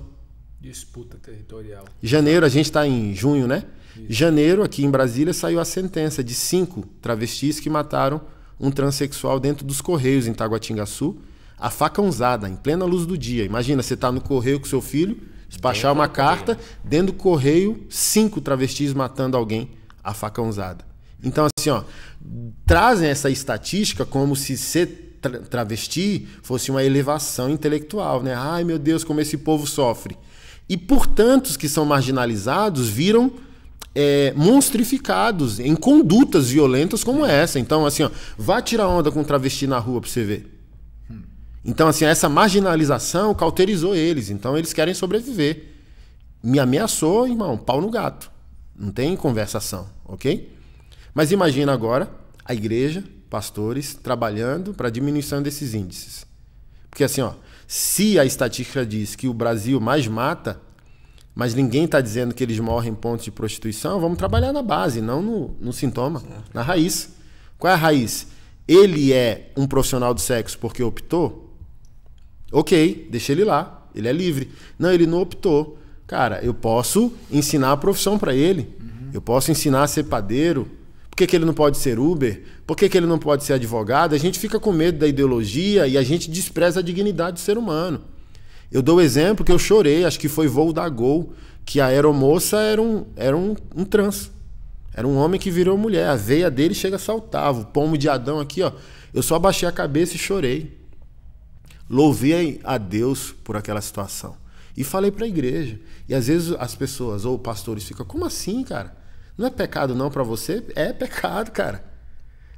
Disputa territorial. Janeiro, a gente está em junho, né? Isso. Janeiro, aqui em Brasília, saiu a sentença de cinco travestis que mataram um transexual dentro dos Correios em Sul, a faca usada, em plena luz do dia. Imagina, você está no correio com seu filho, Despachar uma carta, dentro do correio, cinco travestis matando alguém a faca usada. Então, assim, ó, trazem essa estatística como se ser tra travesti fosse uma elevação intelectual, né? Ai, meu Deus, como esse povo sofre. E por tantos que são marginalizados viram é, monstrificados em condutas violentas como essa. Então, assim, ó, vá tirar onda com travesti na rua pra você ver. Então, assim, essa marginalização cauterizou eles. Então, eles querem sobreviver. Me ameaçou, irmão, pau no gato. Não tem conversação, ok? Mas imagina agora a igreja, pastores, trabalhando para diminuição desses índices. Porque, assim, ó, se a estatística diz que o Brasil mais mata, mas ninguém está dizendo que eles morrem em pontos de prostituição, vamos trabalhar na base, não no, no sintoma, é. na raiz. Qual é a raiz? Ele é um profissional do sexo porque optou? Ok, deixa ele lá, ele é livre. Não, ele não optou. Cara, eu posso ensinar a profissão para ele. Uhum. Eu posso ensinar a ser padeiro. Por que, que ele não pode ser Uber? Por que, que ele não pode ser advogado? A gente fica com medo da ideologia e a gente despreza a dignidade do ser humano. Eu dou o exemplo que eu chorei, acho que foi voo da Gol, que a aeromoça era um, era um, um trans. Era um homem que virou mulher. A veia dele chega a saltava. O pomo de Adão aqui, ó. Eu só abaixei a cabeça e chorei. Louvei a Deus por aquela situação. E falei para a igreja. E às vezes as pessoas ou pastores ficam: como assim, cara? Não é pecado não para você? É pecado, cara.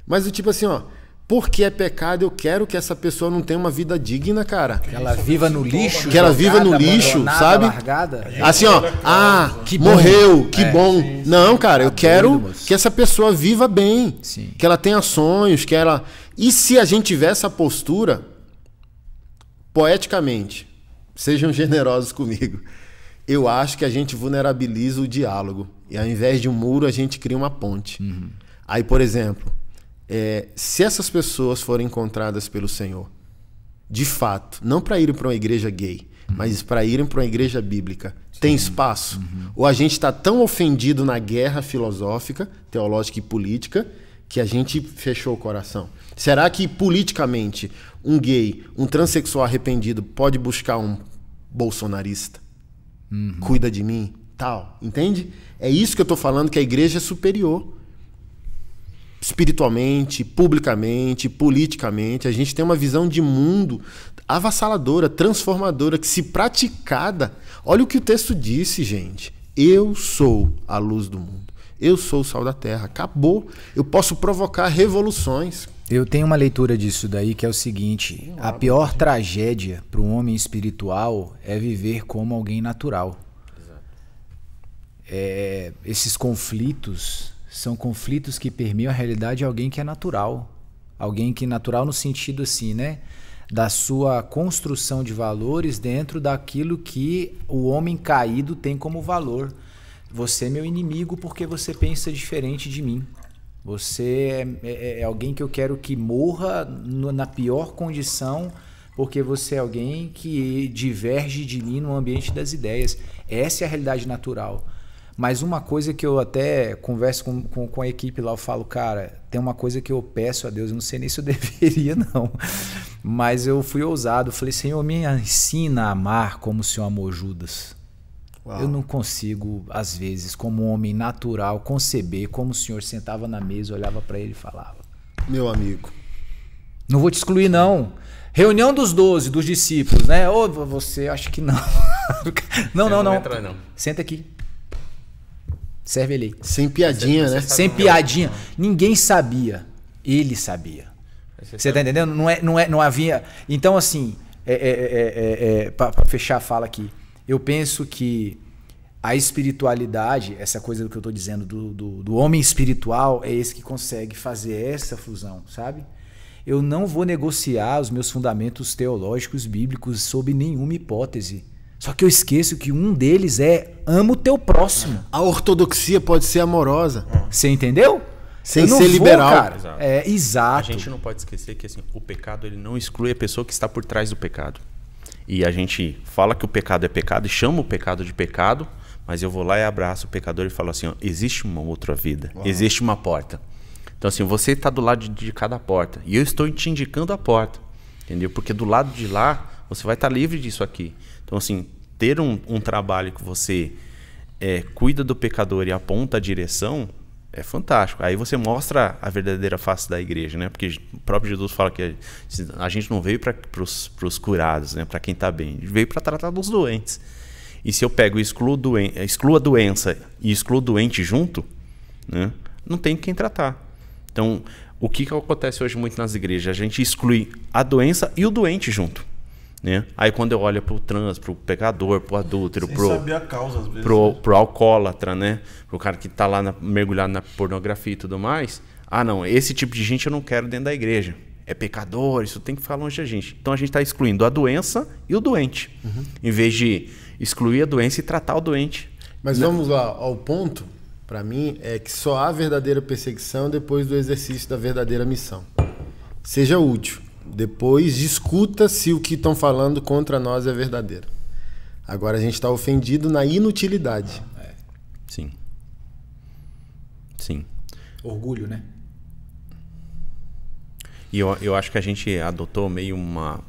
Mas o tipo assim, ó, porque é pecado, eu quero que essa pessoa não tenha uma vida digna, cara. Que ela viva no lixo. Que ela viva no lixo, sabe? Largada. Assim, ó, ah, que morreu, que é, bom. Sim, não, cara, eu tá quero que essa pessoa viva bem. Sim. Que ela tenha sonhos, que ela. E se a gente tiver essa postura, poeticamente, sejam generosos comigo. Eu acho que a gente vulnerabiliza o diálogo. E ao invés de um muro, a gente cria uma ponte. Uhum. Aí, por exemplo, é, se essas pessoas forem encontradas pelo Senhor, de fato, não para irem para uma igreja gay, uhum. mas para irem para uma igreja bíblica, Sim. tem espaço? Uhum. Ou a gente está tão ofendido na guerra filosófica, teológica e política que a gente fechou o coração. Será que politicamente um gay, um transexual arrependido pode buscar um bolsonarista? Uhum. Cuida de mim, tal, entende? É isso que eu tô falando que a igreja é superior. Espiritualmente, publicamente, politicamente, a gente tem uma visão de mundo avassaladora, transformadora, que se praticada, olha o que o texto disse, gente. Eu sou a luz do mundo. Eu sou o sal da terra. Acabou. Eu posso provocar revoluções. Eu tenho uma leitura disso daí que é o seguinte: a pior tragédia para um homem espiritual é viver como alguém natural. É, esses conflitos são conflitos que permeiam a realidade de alguém que é natural. Alguém que é natural no sentido assim, né? Da sua construção de valores dentro daquilo que o homem caído tem como valor. Você é meu inimigo porque você pensa diferente de mim. Você é, é, é alguém que eu quero que morra no, na pior condição porque você é alguém que diverge de mim no ambiente das ideias. Essa é a realidade natural. Mas uma coisa que eu até converso com, com, com, a equipe lá, eu falo, cara, tem uma coisa que eu peço a Deus, eu não sei nem se eu deveria, não. Mas eu fui ousado, falei, Senhor, me ensina a amar como o Senhor amou Judas. Uau. Eu não consigo, às vezes, como homem natural, conceber como o senhor sentava na mesa, olhava para ele e falava: Meu amigo. Não vou te excluir, não. Reunião dos doze, dos discípulos, né? Ou oh, você, acho que não. não, não, não. Entrar, não. Senta aqui. Serve ele. Sem piadinha, você, né? Sem piadinha. Ninguém sabia. Ele sabia. Você, está tá entendendo? Não, é, não, é, não havia. Então, assim, é, é, é, é para fechar a fala aqui. Eu penso que a espiritualidade, essa coisa do que eu estou dizendo, do, do, do, homem espiritual, é esse que consegue fazer essa fusão, sabe? Eu não vou negociar os meus fundamentos teológicos, bíblicos, sob nenhuma hipótese. Só que eu esqueço que um deles é amo o teu próximo. A ortodoxia pode ser amorosa. Hum. Você entendeu? Sem ser vou, liberal. Cara. Exato. É, exato. A gente não pode esquecer que assim, o pecado ele não exclui a pessoa que está por trás do pecado. E a gente fala que o pecado é pecado e chama o pecado de pecado, mas eu vou lá e abraço o pecador e falo assim: ó, existe uma outra vida, Uau. existe uma porta. Então, assim, você está do lado de, de cada porta e eu estou te indicando a porta, entendeu? Porque do lado de lá você vai estar tá livre disso aqui. Então, assim, ter um, um trabalho que você é, cuida do pecador e aponta a direção é fantástico. Aí você mostra a verdadeira face da igreja, né? Porque o próprio Jesus fala que a gente não veio para os curados, né? Para quem está bem, a gente veio para tratar dos doentes. E se eu pego e excluo, doen excluo a doença e excluo o doente junto, né? Não tem quem tratar. Então, o que, que acontece hoje muito nas igrejas? A gente exclui a doença e o doente junto. Né? Aí quando eu olho pro trans, pro pecador, pro adúltero, pro, pro, né? pro alcoólatra, né? Pro cara que tá lá na, mergulhado na pornografia e tudo mais. Ah, não, esse tipo de gente eu não quero dentro da igreja. É pecador, isso tem que ficar longe da gente. Então a gente está excluindo a doença e o doente. Uhum. Em vez de excluir a doença e tratar o doente. Mas não. Né? vamos lá, ao ponto, para mim, é que só há verdadeira perseguição depois do exercício da verdadeira missão. Seja útil. Depois discuta se o que estão falando contra nós é verdadeiro. Agora a gente está ofendido na inutilidade. Ah, é. Sim. Sim. Orgulho, né? E eu, eu acho que a gente adotou meio uma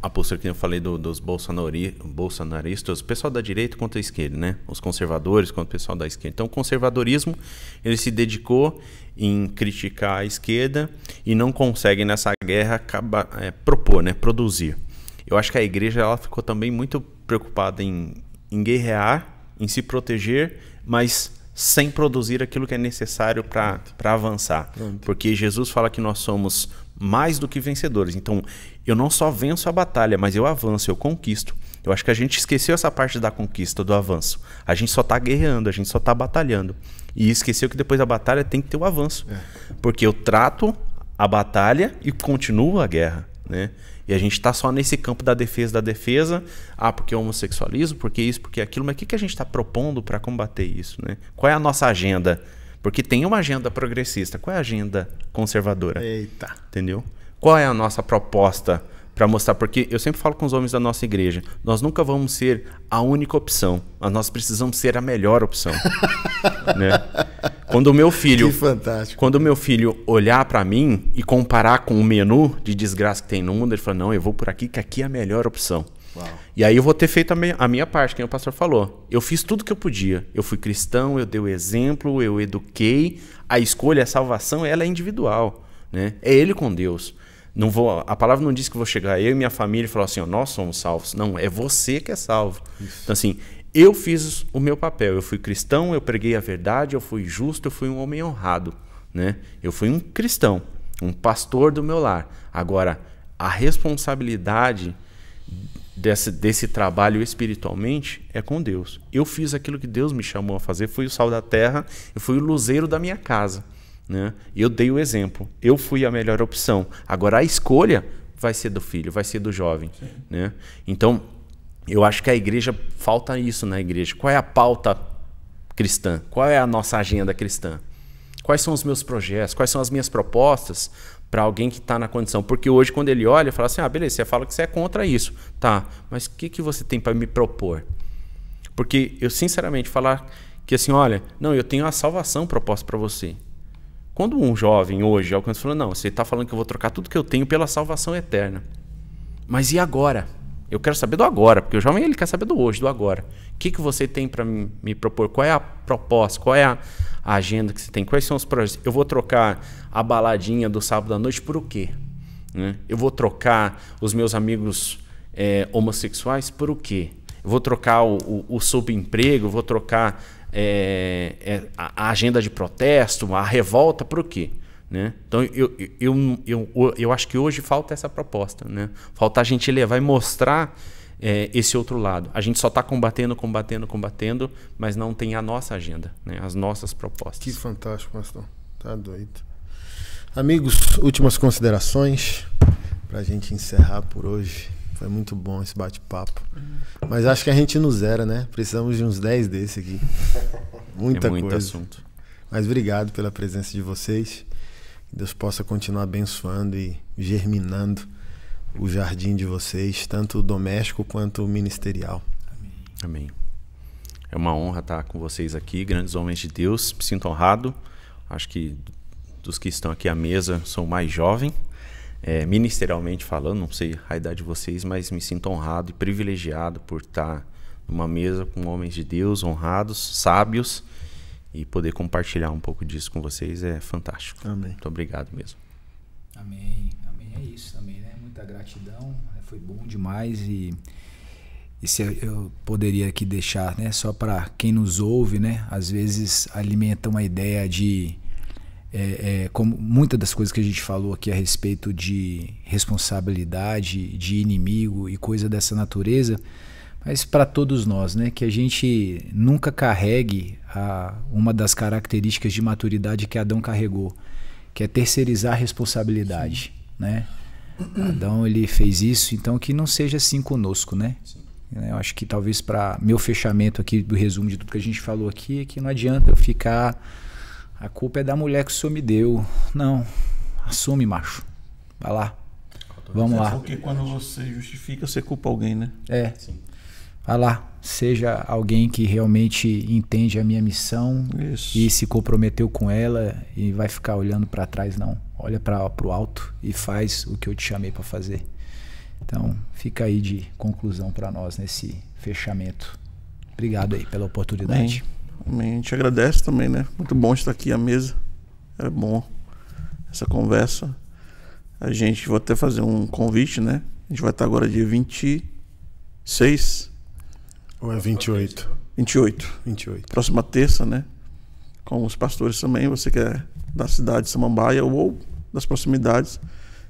a postura que eu falei do, dos bolsonari, bolsonaristas, o pessoal da direita contra a esquerda, né? Os conservadores contra o pessoal da esquerda. Então, o conservadorismo ele se dedicou em criticar a esquerda e não consegue nessa guerra é, propor, né? Produzir. Eu acho que a igreja ela ficou também muito preocupada em, em guerrear, em se proteger, mas sem produzir aquilo que é necessário para avançar. Porque Jesus fala que nós somos mais do que vencedores. Então, eu não só venço a batalha, mas eu avanço, eu conquisto. Eu acho que a gente esqueceu essa parte da conquista, do avanço. A gente só está guerreando, a gente só está batalhando. E esqueceu que depois da batalha tem que ter o avanço. É. Porque eu trato a batalha e continuo a guerra. Né? E a gente está só nesse campo da defesa, da defesa. Ah, porque eu é homossexualismo, porque isso, porque aquilo. Mas o que, que a gente está propondo para combater isso? Né? Qual é a nossa agenda? Porque tem uma agenda progressista. Qual é a agenda conservadora? Eita. Entendeu? Qual é a nossa proposta para mostrar? Porque eu sempre falo com os homens da nossa igreja: nós nunca vamos ser a única opção. Nós precisamos ser a melhor opção. né? Quando o meu filho. Que fantástico. Quando o meu filho olhar para mim e comparar com o menu de desgraça que tem no mundo, ele fala: não, eu vou por aqui, que aqui é a melhor opção. E aí eu vou ter feito a, a minha parte, que o pastor falou. Eu fiz tudo que eu podia. Eu fui cristão, eu dei o exemplo, eu eduquei. A escolha, a salvação, ela é individual. Né? É ele com Deus. Não vou, a palavra não diz que vou chegar eu e minha família e falar assim, ó, nós somos salvos. Não, é você que é salvo. Isso. Então assim, eu fiz o meu papel. Eu fui cristão, eu preguei a verdade, eu fui justo, eu fui um homem honrado, né? Eu fui um cristão, um pastor do meu lar. Agora, a responsabilidade desse, desse trabalho espiritualmente é com Deus. Eu fiz aquilo que Deus me chamou a fazer, fui o sal da terra, eu fui o luzeiro da minha casa. Né? Eu dei o exemplo, eu fui a melhor opção. Agora a escolha vai ser do filho, vai ser do jovem. Né? Então, eu acho que a igreja falta isso na igreja. Qual é a pauta cristã? Qual é a nossa agenda cristã? Quais são os meus projetos? Quais são as minhas propostas para alguém que está na condição. Porque hoje, quando ele olha, fala assim: ah, beleza, você fala que você é contra isso. Tá, mas o que, que você tem para me propor? Porque eu, sinceramente, falar que assim, olha, não, eu tenho a salvação proposta para você. Quando um jovem hoje alcança, fala, não, você está falando que eu vou trocar tudo que eu tenho pela salvação eterna. Mas e agora? Eu quero saber do agora, porque o jovem ele quer saber do hoje, do agora. O que, que você tem para me propor? Qual é a proposta? Qual é a, agenda que você tem? Quais são os projetos? Eu vou trocar a baladinha do sábado à noite por o quê? Né? Eu vou trocar os meus amigos é, homossexuais por o quê? Eu vou trocar o, o, o subemprego? Vou trocar é, é, a, a agenda de protesto? A revolta por o quê? Né? Então, eu, eu, eu, eu, acho que hoje falta essa proposta. Né? Falta a gente levar e mostrar é, esse outro lado. A gente só está combatendo, combatendo, combatendo, mas não tem a nossa agenda, né? as nossas propostas. Que fantástico, Gastão. Tá doido. Amigos, últimas considerações para a gente encerrar por hoje. Foi muito bom esse bate-papo. Mas acho que a gente não zera, né? Precisamos de uns 10 desse aqui. Muita é muito coisa. assunto. Mas obrigado pela presença de vocês. Deus possa continuar abençoando e germinando o jardim de vocês, tanto doméstico quanto ministerial. Amém. Amém. É uma honra estar com vocês aqui, grandes homens de Deus. Me sinto honrado. Acho que dos que estão aqui à mesa sou mais jovem, é, ministerialmente falando, não sei a idade de vocês, mas me sinto honrado e privilegiado por estar numa mesa com homens de Deus, honrados, sábios e poder compartilhar um pouco disso com vocês é fantástico. Amém. Muito obrigado mesmo. Amém. Amém. É isso também, né? Muita gratidão. Né? Foi bom demais e isso eu poderia aqui deixar, né? Só para quem nos ouve, né? Às vezes alimenta uma ideia de é, é, como muitas das coisas que a gente falou aqui a respeito de responsabilidade, de inimigo e coisa dessa natureza, mas para todos nós, né? Que a gente nunca carregue a, uma das características de maturidade que Adão carregou, que é terceirizar a responsabilidade, Sim. né? Adão ele fez isso, então que não seja assim conosco, né? Sim. Eu acho que talvez para meu fechamento aqui do resumo de tudo que a gente falou aqui, é que não adianta eu ficar a culpa é da mulher que o senhor me deu. Não, assume, macho. Vai lá. Vamos lá. Porque quando você justifica, você culpa alguém, né? É. Sim. Alá, ah lá, seja alguém que realmente entende a minha missão Isso. e se comprometeu com ela e vai ficar olhando para trás, não. Olha para o alto e faz o que eu te chamei para fazer. Então, fica aí de conclusão para nós nesse fechamento. Obrigado aí pela oportunidade. Amém. Amém. A gente agradece também, né? Muito bom estar aqui à mesa. É bom essa conversa. A gente vai até fazer um convite, né? A gente vai estar agora dia 26 ou é 28? 28. 28. Próxima terça, né? Com os pastores também, você que é da cidade de Samambaia ou das proximidades,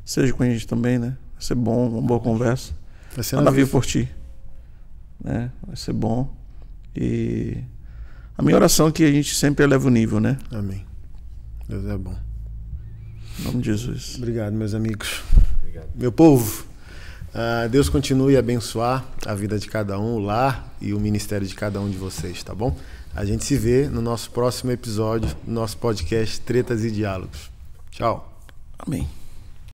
seja com a gente também, né? Vai ser bom, uma boa conversa. Vai ser um tá navio por ti. Né? Vai ser bom. E a minha oração é que a gente sempre eleva o nível, né? Amém. Deus é bom. Em nome de Jesus. Obrigado, meus amigos. Obrigado. Meu povo. Ah, Deus continue a abençoar a vida de cada um, o lar e o ministério de cada um de vocês, tá bom? A gente se vê no nosso próximo episódio do nosso podcast Tretas e Diálogos. Tchau. Amém.